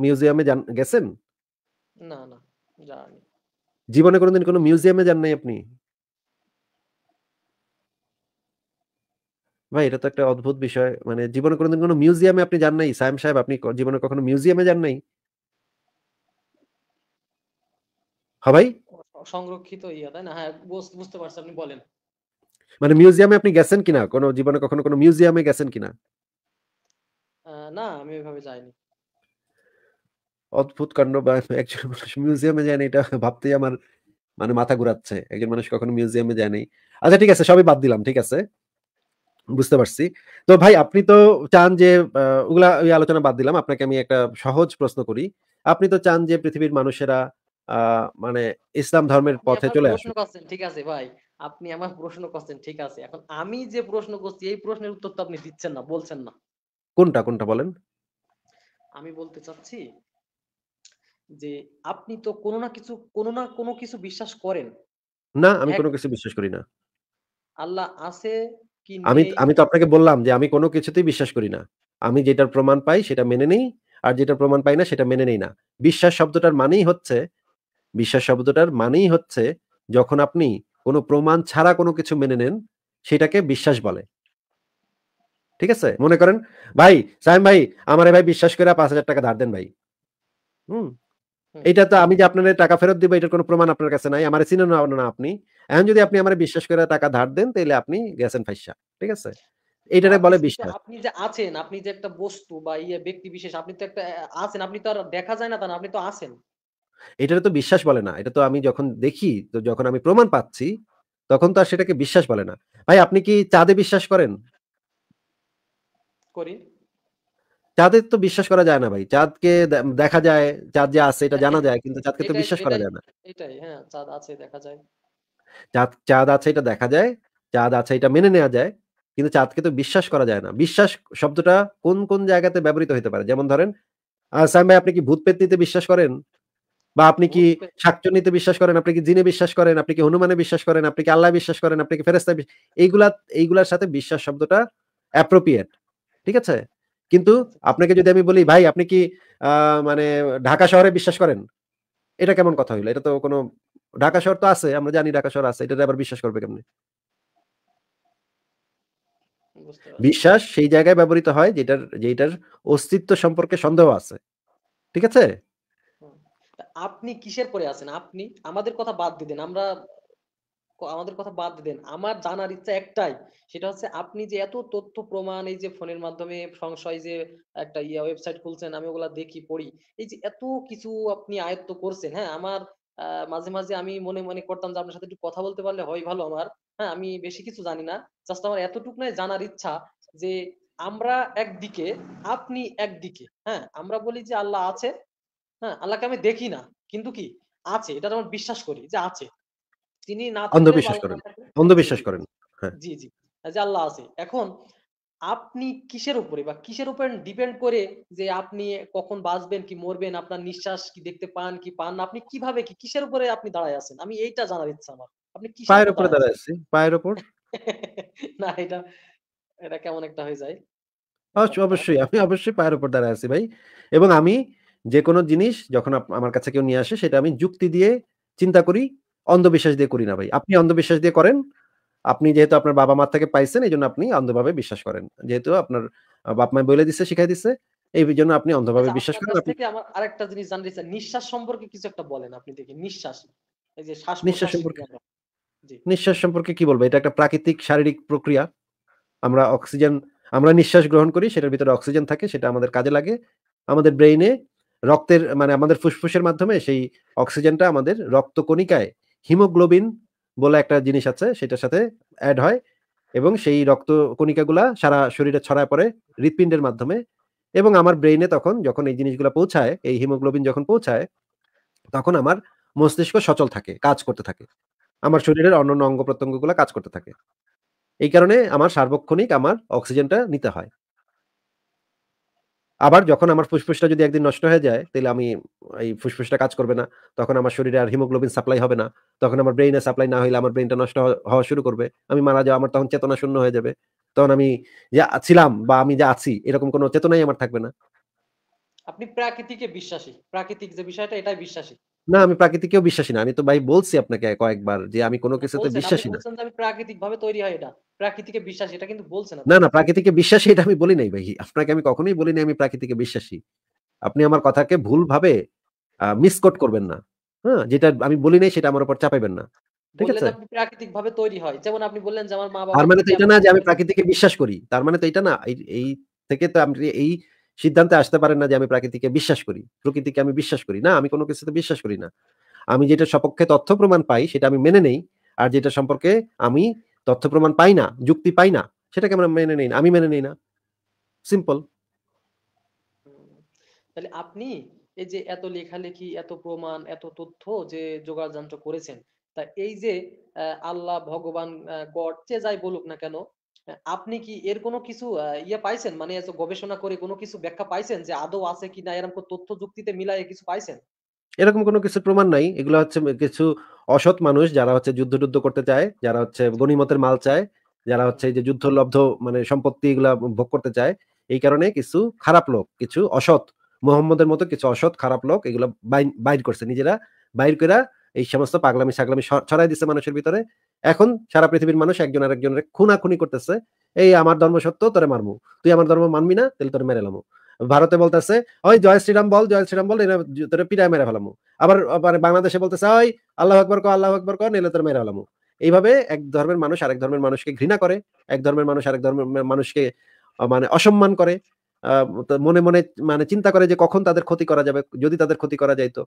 Speaker 2: মিউজিয়ামে গেছেন না না জীবনে কোনোদিন কোনো মিউজিয়ামে যান নাই আপনি ভাই এটা তো একটা অদ্ভুত বিষয় মানে জীবনে কোনোদিন কোনো মিউজিয়ামে আপনি যান নাই সায়েম সাহেব আপনি জীবনে কখনো মিউজিয়ামে যান নাই হ্যাঁ ভাই
Speaker 1: সংরক্ষিত ইয়া তাই না হ্যাঁ বুঝতে পারছি আপনি বলেন
Speaker 2: মানে মিউজিয়ামে আপনি গেছেন কিনা কোনো জীবনে কখনো কোনো মিউজিয়ামে গেছেন কিনা
Speaker 1: না আমি ওইভাবে যাইনি
Speaker 2: অদ্ভুত কাণ্ড বা একজন মানুষ মিউজিয়ামে এটা ভাবতেই আমার মানে মাথা ঘুরাচ্ছে একজন মানুষ কখনো মিউজিয়ামে যায় নাই আচ্ছা ঠিক আছে সবই বাদ দিলাম ঠিক আছে বুঝতে পারছি তো ভাই আপনি তো চান যে ওগুলা ওই আলোচনা বাদ দিলাম আপনাকে আমি একটা সহজ প্রশ্ন করি আপনি তো চান যে পৃথিবীর মানুষেরা মানে ইসলাম ধর্মের পথে চলে আসুন
Speaker 1: ঠিক আছে ভাই আপনি আমার প্রশ্ন করছেন ঠিক আছে এখন আমি যে প্রশ্ন করছি এই প্রশ্নের উত্তর তো আপনি দিচ্ছেন না বলছেন না
Speaker 2: কোনটা কোনটা বলেন
Speaker 1: আমি বলতে চাচ্ছি যে আপনি তো কোনো না কিছু কোনো না কোনো কিছু বিশ্বাস করেন না আমি কোনো
Speaker 2: কিছু বিশ্বাস করি না
Speaker 1: আল্লাহ আছে কি আমি আমি তো
Speaker 2: আপনাকে বললাম যে আমি কোনো কিছুতেই বিশ্বাস করি না আমি যেটার প্রমাণ পাই সেটা মেনে নেই আর যেটা প্রমাণ পাই না সেটা মেনে নেই না বিশ্বাস শব্দটার মানেই হচ্ছে বিশ্বাস শব্দটার মানেই হচ্ছে যখন আপনি কোনো প্রমাণ ছাড়া কোনো কিছু মেনে নেন সেটাকে বিশ্বাস বলে ঠিক আছে মনে করেন ভাই সাইম ভাই আমার ভাই বিশ্বাস করে পাঁচ হাজার টাকা ধার দেন ভাই হুম এটা তো আমি যে আপনার টাকা ফেরত দিব এটার কোনো প্রমাণ আপনার কাছে নাই আমার চিনে না আপনি এখন যদি আপনি আমার বিশ্বাস করে টাকা ধার দেন তাহলে আপনি গেছেন ফাইসা ঠিক আছে এটারে বলে বিশ্বাস
Speaker 1: আপনি যে আছেন আপনি যে একটা বস্তু বা ইয়ে ব্যক্তি বিশেষ আপনি তো একটা আছেন আপনি তো আর দেখা যায় না তা না আপনি তো আছেন
Speaker 2: এটা তো বিশ্বাস বলে না এটা তো আমি যখন দেখি তো যখন আমি প্রমাণ পাচ্ছি তখন তো আর সেটাকে বিশ্বাস বলে না ভাই আপনি কি চাঁদে বিশ্বাস করেন করি চাঁদে তো বিশ্বাস করা যায় না ভাই চাঁদকে দেখা যায় চাঁদ যে আছে এটা জানা যায় কিন্তু চাঁদকে তো বিশ্বাস করা যায় না
Speaker 1: এটাই হ্যাঁ চাঁদ আছে দেখা যায়
Speaker 2: চাঁদ চাঁদ আছে এটা দেখা যায় চাঁদ আছে এটা মেনে নেওয়া যায় কিন্তু চাঁদকে তো বিশ্বাস করা যায় না বিশ্বাস শব্দটা কোন কোন জায়গাতে ব্যবহৃত হতে পারে যেমন ধরেন সাইম ভাই আপনি কি ভূত পেতনিতে বিশ্বাস করেন বা আপনি কি শাকচুনিতে বিশ্বাস করেন আপনি কি জিনে বিশ্বাস করেন আপনি কি হনুমানে বিশ্বাস করেন আপনি কি আল্লাহ বিশ্বাস করেন আপনি কি ফেরেস্তা এইগুলা এইগুলার সাথে বিশ্বাস শব্দটা অ্যাপ্রোপ্রিয়েট ঠিক আছে কিন্তু আপনাকে যদি আমি বলি ভাই আপনি কি মানে ঢাকা শহরে বিশ্বাস করেন এটা কেমন কথা হইলো এটা তো কোনো ঢাকা শহর তো আছে আমরা জানি ঢাকা শহর আছে এটা আবার বিশ্বাস করবে কেমনি বিশ্বাস সেই জায়গায় ব্যবহৃত হয় যেটার যেটার অস্তিত্ব সম্পর্কে সন্দেহ আছে ঠিক আছে
Speaker 1: আপনি কিসের পরে আছেন আপনি আমাদের কথা বাদ দিয়ে দেন আমরা আমাদের কথা বাদ দেন আমার জানার ইচ্ছা একটাই সেটা হচ্ছে আপনি যে এত তথ্য প্রমাণ এই যে ফোনের মাধ্যমে সংশয় যে একটা ইয়া ওয়েবসাইট খুলছেন আমি ওগুলা দেখি পড়ি এই যে এত কিছু আপনি আয়ত্ত করছেন হ্যাঁ আমার মাঝে মাঝে আমি মনে মনে করতাম যে আপনার সাথে একটু কথা বলতে পারলে হয় ভালো আমার হ্যাঁ আমি বেশি কিছু জানি না জাস্ট আমার এতটুকু নয় জানার ইচ্ছা যে আমরা একদিকে আপনি একদিকে হ্যাঁ আমরা বলি যে আল্লাহ আছে হ্যাঁ আল্লাহকে আমি দেখি না কিন্তু কি আছে এটা যেমন বিশ্বাস করি যে আছে তিনি না অন্ধবিশ্বাস করেন
Speaker 2: অন্ধবিশ্বাস হ্যাঁ। করেন জি জি
Speaker 1: যে আল্লাহ আছে এখন আপনি কিসের উপরে বা কিসের উপরে ডিপেন্ড করে যে আপনি কখন বাঁচবেন কি মরবেন আপনার নিঃশ্বাস কি দেখতে পান কি পান না আপনি কিভাবে কি কিসের উপরে আপনি দাঁড়ায় আছেন আমি এইটা জানার ইচ্ছা আমার আপনি কি পায়ের উপরে দাঁড়ায় আছেন পায়ের উপর না এটা এটা কেমন একটা হয়ে যায়
Speaker 2: অবশ্যই আমি অবশ্যই পায়ের উপর দাঁড়ায় আছি ভাই এবং আমি যে কোনো জিনিস যখন আমার কাছে কেউ নিয়ে আসে সেটা আমি যুক্তি দিয়ে চিন্তা করি অন্ধবিশ্বাস দিয়ে করি না ভাই আপনি অন্ধবিশ্বাস দিয়ে করেন আপনি যেহেতু আপনার বাবা মার থেকে পাইছেন এই জন্য আপনি অন্ধভাবে বিশ্বাস করেন যেহেতু আপনার বাপ মা বলে দিচ্ছে শিখাই দিচ্ছে এই জন্য আপনি অন্ধভাবে আচ্ছা, বিশ্বাস করেন আপনি
Speaker 1: আমার আরেকটা জিনিস জানতে চাই নিঃশ্বাস সম্পর্কে কিছু একটা বলেন আপনি দেখি নিঃশ্বাস এই যে শ্বাস নিঃশ্বাস সম্পর্কে
Speaker 2: নিঃশ্বাস সম্পর্কে কি বলবো এটা একটা প্রাকৃতিক শারীরিক প্রক্রিয়া আমরা অক্সিজেন আমরা নিঃশ্বাস গ্রহণ করি সেটার ভিতরে অক্সিজেন থাকে সেটা আমাদের কাজে লাগে আমাদের ব্রেইনে রক্তের মানে আমাদের ফুসফুসের মাধ্যমে সেই অক্সিজেনটা আমাদের রক্তকণিকায় হিমোগ্লোবিন বলে একটা জিনিস আছে সেটার সাথে অ্যাড হয় এবং সেই রক্ত কণিকাগুলা সারা শরীরে ছড়ায় পড়ে হৃৎপিণ্ডের মাধ্যমে এবং আমার ব্রেইনে তখন যখন এই জিনিসগুলো পৌঁছায় এই হিমোগ্লোবিন যখন পৌঁছায় তখন আমার মস্তিষ্ক সচল থাকে কাজ করতে থাকে আমার শরীরের অন্যান্য অঙ্গ প্রত্যঙ্গগুলো কাজ করতে থাকে এই কারণে আমার সার্বক্ষণিক আমার অক্সিজেনটা নিতে হয় আবার যখন আমার ফুসফুসটা যদি একদিন নষ্ট হয়ে যায় তাহলে আমি এই ফুসফুসটা কাজ করবে না তখন আমার শরীরে আর হিমোগ্লোবিন সাপ্লাই হবে না তখন আমার ব্রেইনে সাপ্লাই না হলে আমার ব্রেইনটা নষ্ট হওয়া শুরু করবে আমি মারা যাওয়া আমার তখন চেতনা শূন্য হয়ে যাবে তখন আমি যা ছিলাম বা আমি যা আছি এরকম কোনো চেতনাই আমার থাকবে না
Speaker 1: আপনি প্রাকৃতিকে বিশ্বাসী প্রাকৃতিক যে বিষয়টা এটাই বিশ্বাসী
Speaker 2: না আমি প্রাকৃতিকেও বিশ্বাসী না আমি তো ভাই বলছি আপনাকে কয়েকবার যে আমি কোনো কিছুতে বিশ্বাসী না
Speaker 1: আমি প্রাকৃতিক ভাবে তৈরি হয় এটা প্রাকৃতিকে বিশ্বাসী এটা কিন্তু বলছেন না না না
Speaker 2: প্রাকৃতিকে বিশ্বাসী এটা আমি বলি নাই ভাই আপনাকে আমি কখনোই বলি নাই আমি প্রাকৃতিকে বিশ্বাসী আপনি আমার কথাকে ভুল ভাবে মিসকোট করবেন না হ্যাঁ যেটা আমি বলি নাই সেটা আমার উপর চাপাইবেন না ঠিক আছে
Speaker 1: প্রাকৃতিক ভাবে তৈরি হয় যেমন আপনি বললেন যে আমার মা বাবা তার মানে তো এটা না যে আমি
Speaker 2: প্রাকৃতিকে বিশ্বাস করি তার মানে তো এটা না এই থেকে তো আমি এই সিদ্ধান্তে আসতে পারেন না যে আমি প্রাকৃতিকে বিশ্বাস করি প্রকৃতিকে আমি বিশ্বাস করি না আমি কোনো কিছুতে বিশ্বাস করি না আমি যেটা সপক্ষে তথ্য প্রমাণ পাই সেটা আমি মেনে নেই আর যেটা সম্পর্কে আমি তথ্য প্রমাণ পাই না যুক্তি পাই না সেটাকে আমরা মেনে নেই আমি মেনে নেই না সিম্পল
Speaker 1: তাহলে আপনি এই যে এত লেখালেখি এত প্রমাণ এত তথ্য যে যোগাযোগ করেছেন তা এই যে আল্লাহ ভগবান গড যে যাই বলুক না কেন আপনি কি এর কোনো কিছু ইয়ে পাইছেন মানে গবেষণা করে কোনো কিছু ব্যাখ্যা পাইছেন যে আদৌ আছে কি না এরকম তথ্য যুক্তিতে মিলাই কিছু পাইছেন
Speaker 2: এরকম কোনো কিছু প্রমাণ নাই এগুলো হচ্ছে কিছু অসৎ মানুষ যারা হচ্ছে যুদ্ধ টুদ্ধ করতে চায় যারা হচ্ছে গণিমতের মাল চায় যারা হচ্ছে যে যুদ্ধ লব্ধ মানে সম্পত্তি এগুলা ভোগ করতে চায় এই কারণে কিছু খারাপ লোক কিছু অসৎ মোহাম্মদের মতো কিছু অসৎ খারাপ লোক এগুলো বাইর করছে নিজেরা বাইর করে এই সমস্ত পাগলামি সাগলামি ছড়াই দিচ্ছে মানুষের ভিতরে এখন সারা পৃথিবীর মানুষ একজন আর একজনের খুনাখুনি করতেছে এই আমার ধর্ম সত্য তোরে মারমু তুই আমার ধর্ম মানবি না তাহলে তোরে মেরে লামু ভারতে বলতেছে ওই জয় শ্রীরাম বল জয় শ্রীরাম বল তোরে পিড়ায় মেরে ফেলামু আবার বাংলাদেশে বলতেছে ওই আল্লাহ আকবর কো আল্লাহ আকবর কো নিলে তোর মেরে ফেলামু এইভাবে এক ধর্মের মানুষ আরেক ধর্মের মানুষকে ঘৃণা করে এক ধর্মের মানুষ আরেক ধর্মের মানুষকে মানে অসম্মান করে মনে মনে মানে চিন্তা করে যে কখন তাদের ক্ষতি করা যাবে যদি তাদের ক্ষতি করা যাইতো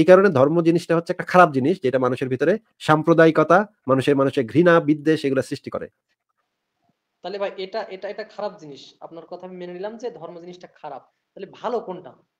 Speaker 2: এই কারণে ধর্ম জিনিসটা হচ্ছে একটা খারাপ জিনিস যেটা মানুষের ভিতরে সাম্প্রদায়িকতা মানুষের মানুষের ঘৃণা বিদ্বেষ এগুলো সৃষ্টি করে
Speaker 1: তাহলে ভাই এটা এটা এটা খারাপ জিনিস আপনার কথা আমি মেনে নিলাম যে ধর্ম জিনিসটা খারাপ তাহলে ভালো কোনটা